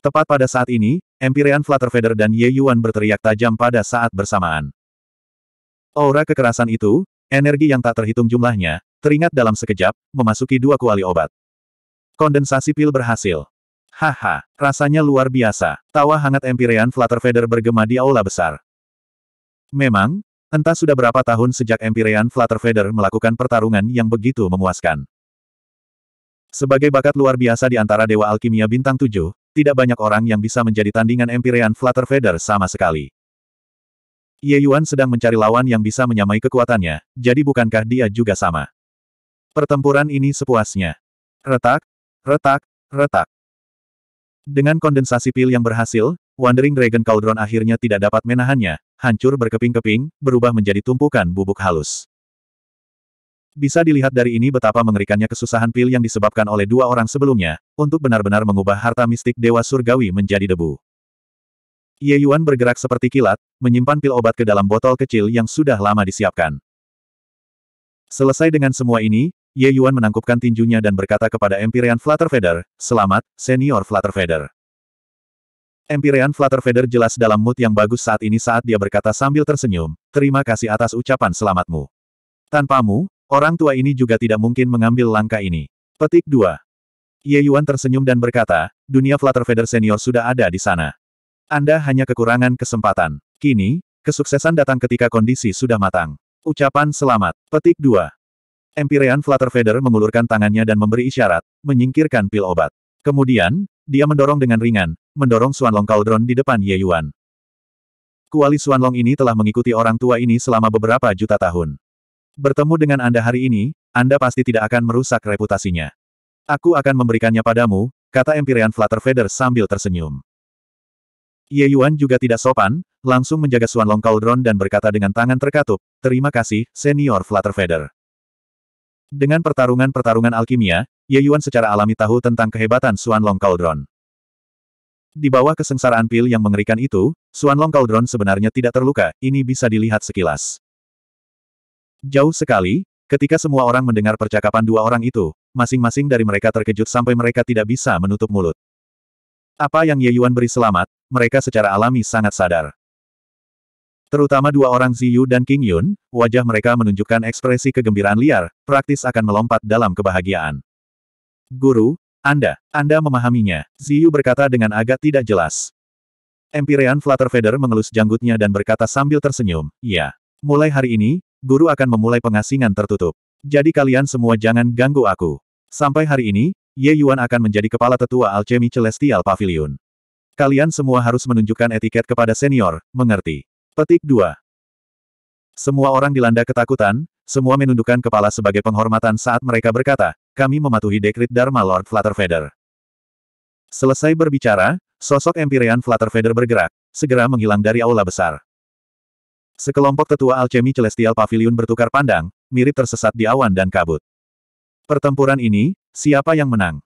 Tepat pada saat ini, Empyrean Flutterfeather dan Ye Yuan berteriak tajam pada saat bersamaan. Aura kekerasan itu, energi yang tak terhitung jumlahnya, teringat dalam sekejap, memasuki dua kuali obat. Kondensasi pil berhasil. Haha, rasanya luar biasa. Tawa hangat Empyrean Flutterfeather bergema di aula besar. Memang, entah sudah berapa tahun sejak Empyrean Flutterfeather melakukan pertarungan yang begitu memuaskan. Sebagai bakat luar biasa di antara Dewa Alkimia Bintang 7, tidak banyak orang yang bisa menjadi tandingan Empyrean Feather sama sekali. Ye Yuan sedang mencari lawan yang bisa menyamai kekuatannya, jadi bukankah dia juga sama? Pertempuran ini sepuasnya. Retak, retak, retak. Dengan kondensasi pil yang berhasil, Wandering Dragon Cauldron akhirnya tidak dapat menahannya, hancur berkeping-keping, berubah menjadi tumpukan bubuk halus. Bisa dilihat dari ini betapa mengerikannya kesusahan pil yang disebabkan oleh dua orang sebelumnya, untuk benar-benar mengubah harta mistik Dewa Surgawi menjadi debu. Ye Yuan bergerak seperti kilat, menyimpan pil obat ke dalam botol kecil yang sudah lama disiapkan. Selesai dengan semua ini, Ye Yuan menangkupkan tinjunya dan berkata kepada Empyrean Flutterfeather, Selamat, Senior Flutterfeather. Empyrean Flutterfeather jelas dalam mood yang bagus saat ini saat dia berkata sambil tersenyum, Terima kasih atas ucapan selamatmu. Tanpamu, Orang tua ini juga tidak mungkin mengambil langkah ini. Petik 2. Ye Yuan tersenyum dan berkata, dunia flutter feather senior sudah ada di sana. Anda hanya kekurangan kesempatan. Kini, kesuksesan datang ketika kondisi sudah matang. Ucapan selamat. Petik 2. Empyrean Flutter feather mengulurkan tangannya dan memberi isyarat, menyingkirkan pil obat. Kemudian, dia mendorong dengan ringan, mendorong Suanlong Cauldron di depan Ye Yuan. Kuali Suanlong ini telah mengikuti orang tua ini selama beberapa juta tahun. Bertemu dengan Anda hari ini, Anda pasti tidak akan merusak reputasinya. Aku akan memberikannya padamu, kata Empyrean Flutterfeather sambil tersenyum. Ye Yuan juga tidak sopan, langsung menjaga Suan Long Cauldron dan berkata dengan tangan terkatup, Terima kasih, Senior Flutterfeather. Dengan pertarungan-pertarungan alkimia, Ye Yuan secara alami tahu tentang kehebatan Suan Long Cauldron. Di bawah kesengsaraan pil yang mengerikan itu, Suan Long Cauldron sebenarnya tidak terluka, ini bisa dilihat sekilas. Jauh sekali, ketika semua orang mendengar percakapan dua orang itu, masing-masing dari mereka terkejut sampai mereka tidak bisa menutup mulut. Apa yang Ye Yuan beri selamat, mereka secara alami sangat sadar. Terutama dua orang Ziyu dan King Yun, wajah mereka menunjukkan ekspresi kegembiraan liar, praktis akan melompat dalam kebahagiaan. Guru, Anda, Anda memahaminya, Ziyu berkata dengan agak tidak jelas. Empyrean Flutterfeather mengelus janggutnya dan berkata sambil tersenyum, ya. Mulai hari ini, guru akan memulai pengasingan tertutup. Jadi kalian semua jangan ganggu aku. Sampai hari ini, Ye Yuan akan menjadi kepala tetua alchemy Celestial Pavilion. Kalian semua harus menunjukkan etiket kepada senior, mengerti. Petik 2. Semua orang dilanda ketakutan, semua menundukkan kepala sebagai penghormatan saat mereka berkata, kami mematuhi dekrit Dharma Lord Flutterfeather. Selesai berbicara, sosok Empyrean Flutterfeather bergerak, segera menghilang dari aula besar. Sekelompok tetua alchemy Celestial Pavilion bertukar pandang, mirip tersesat di awan dan kabut. Pertempuran ini, siapa yang menang?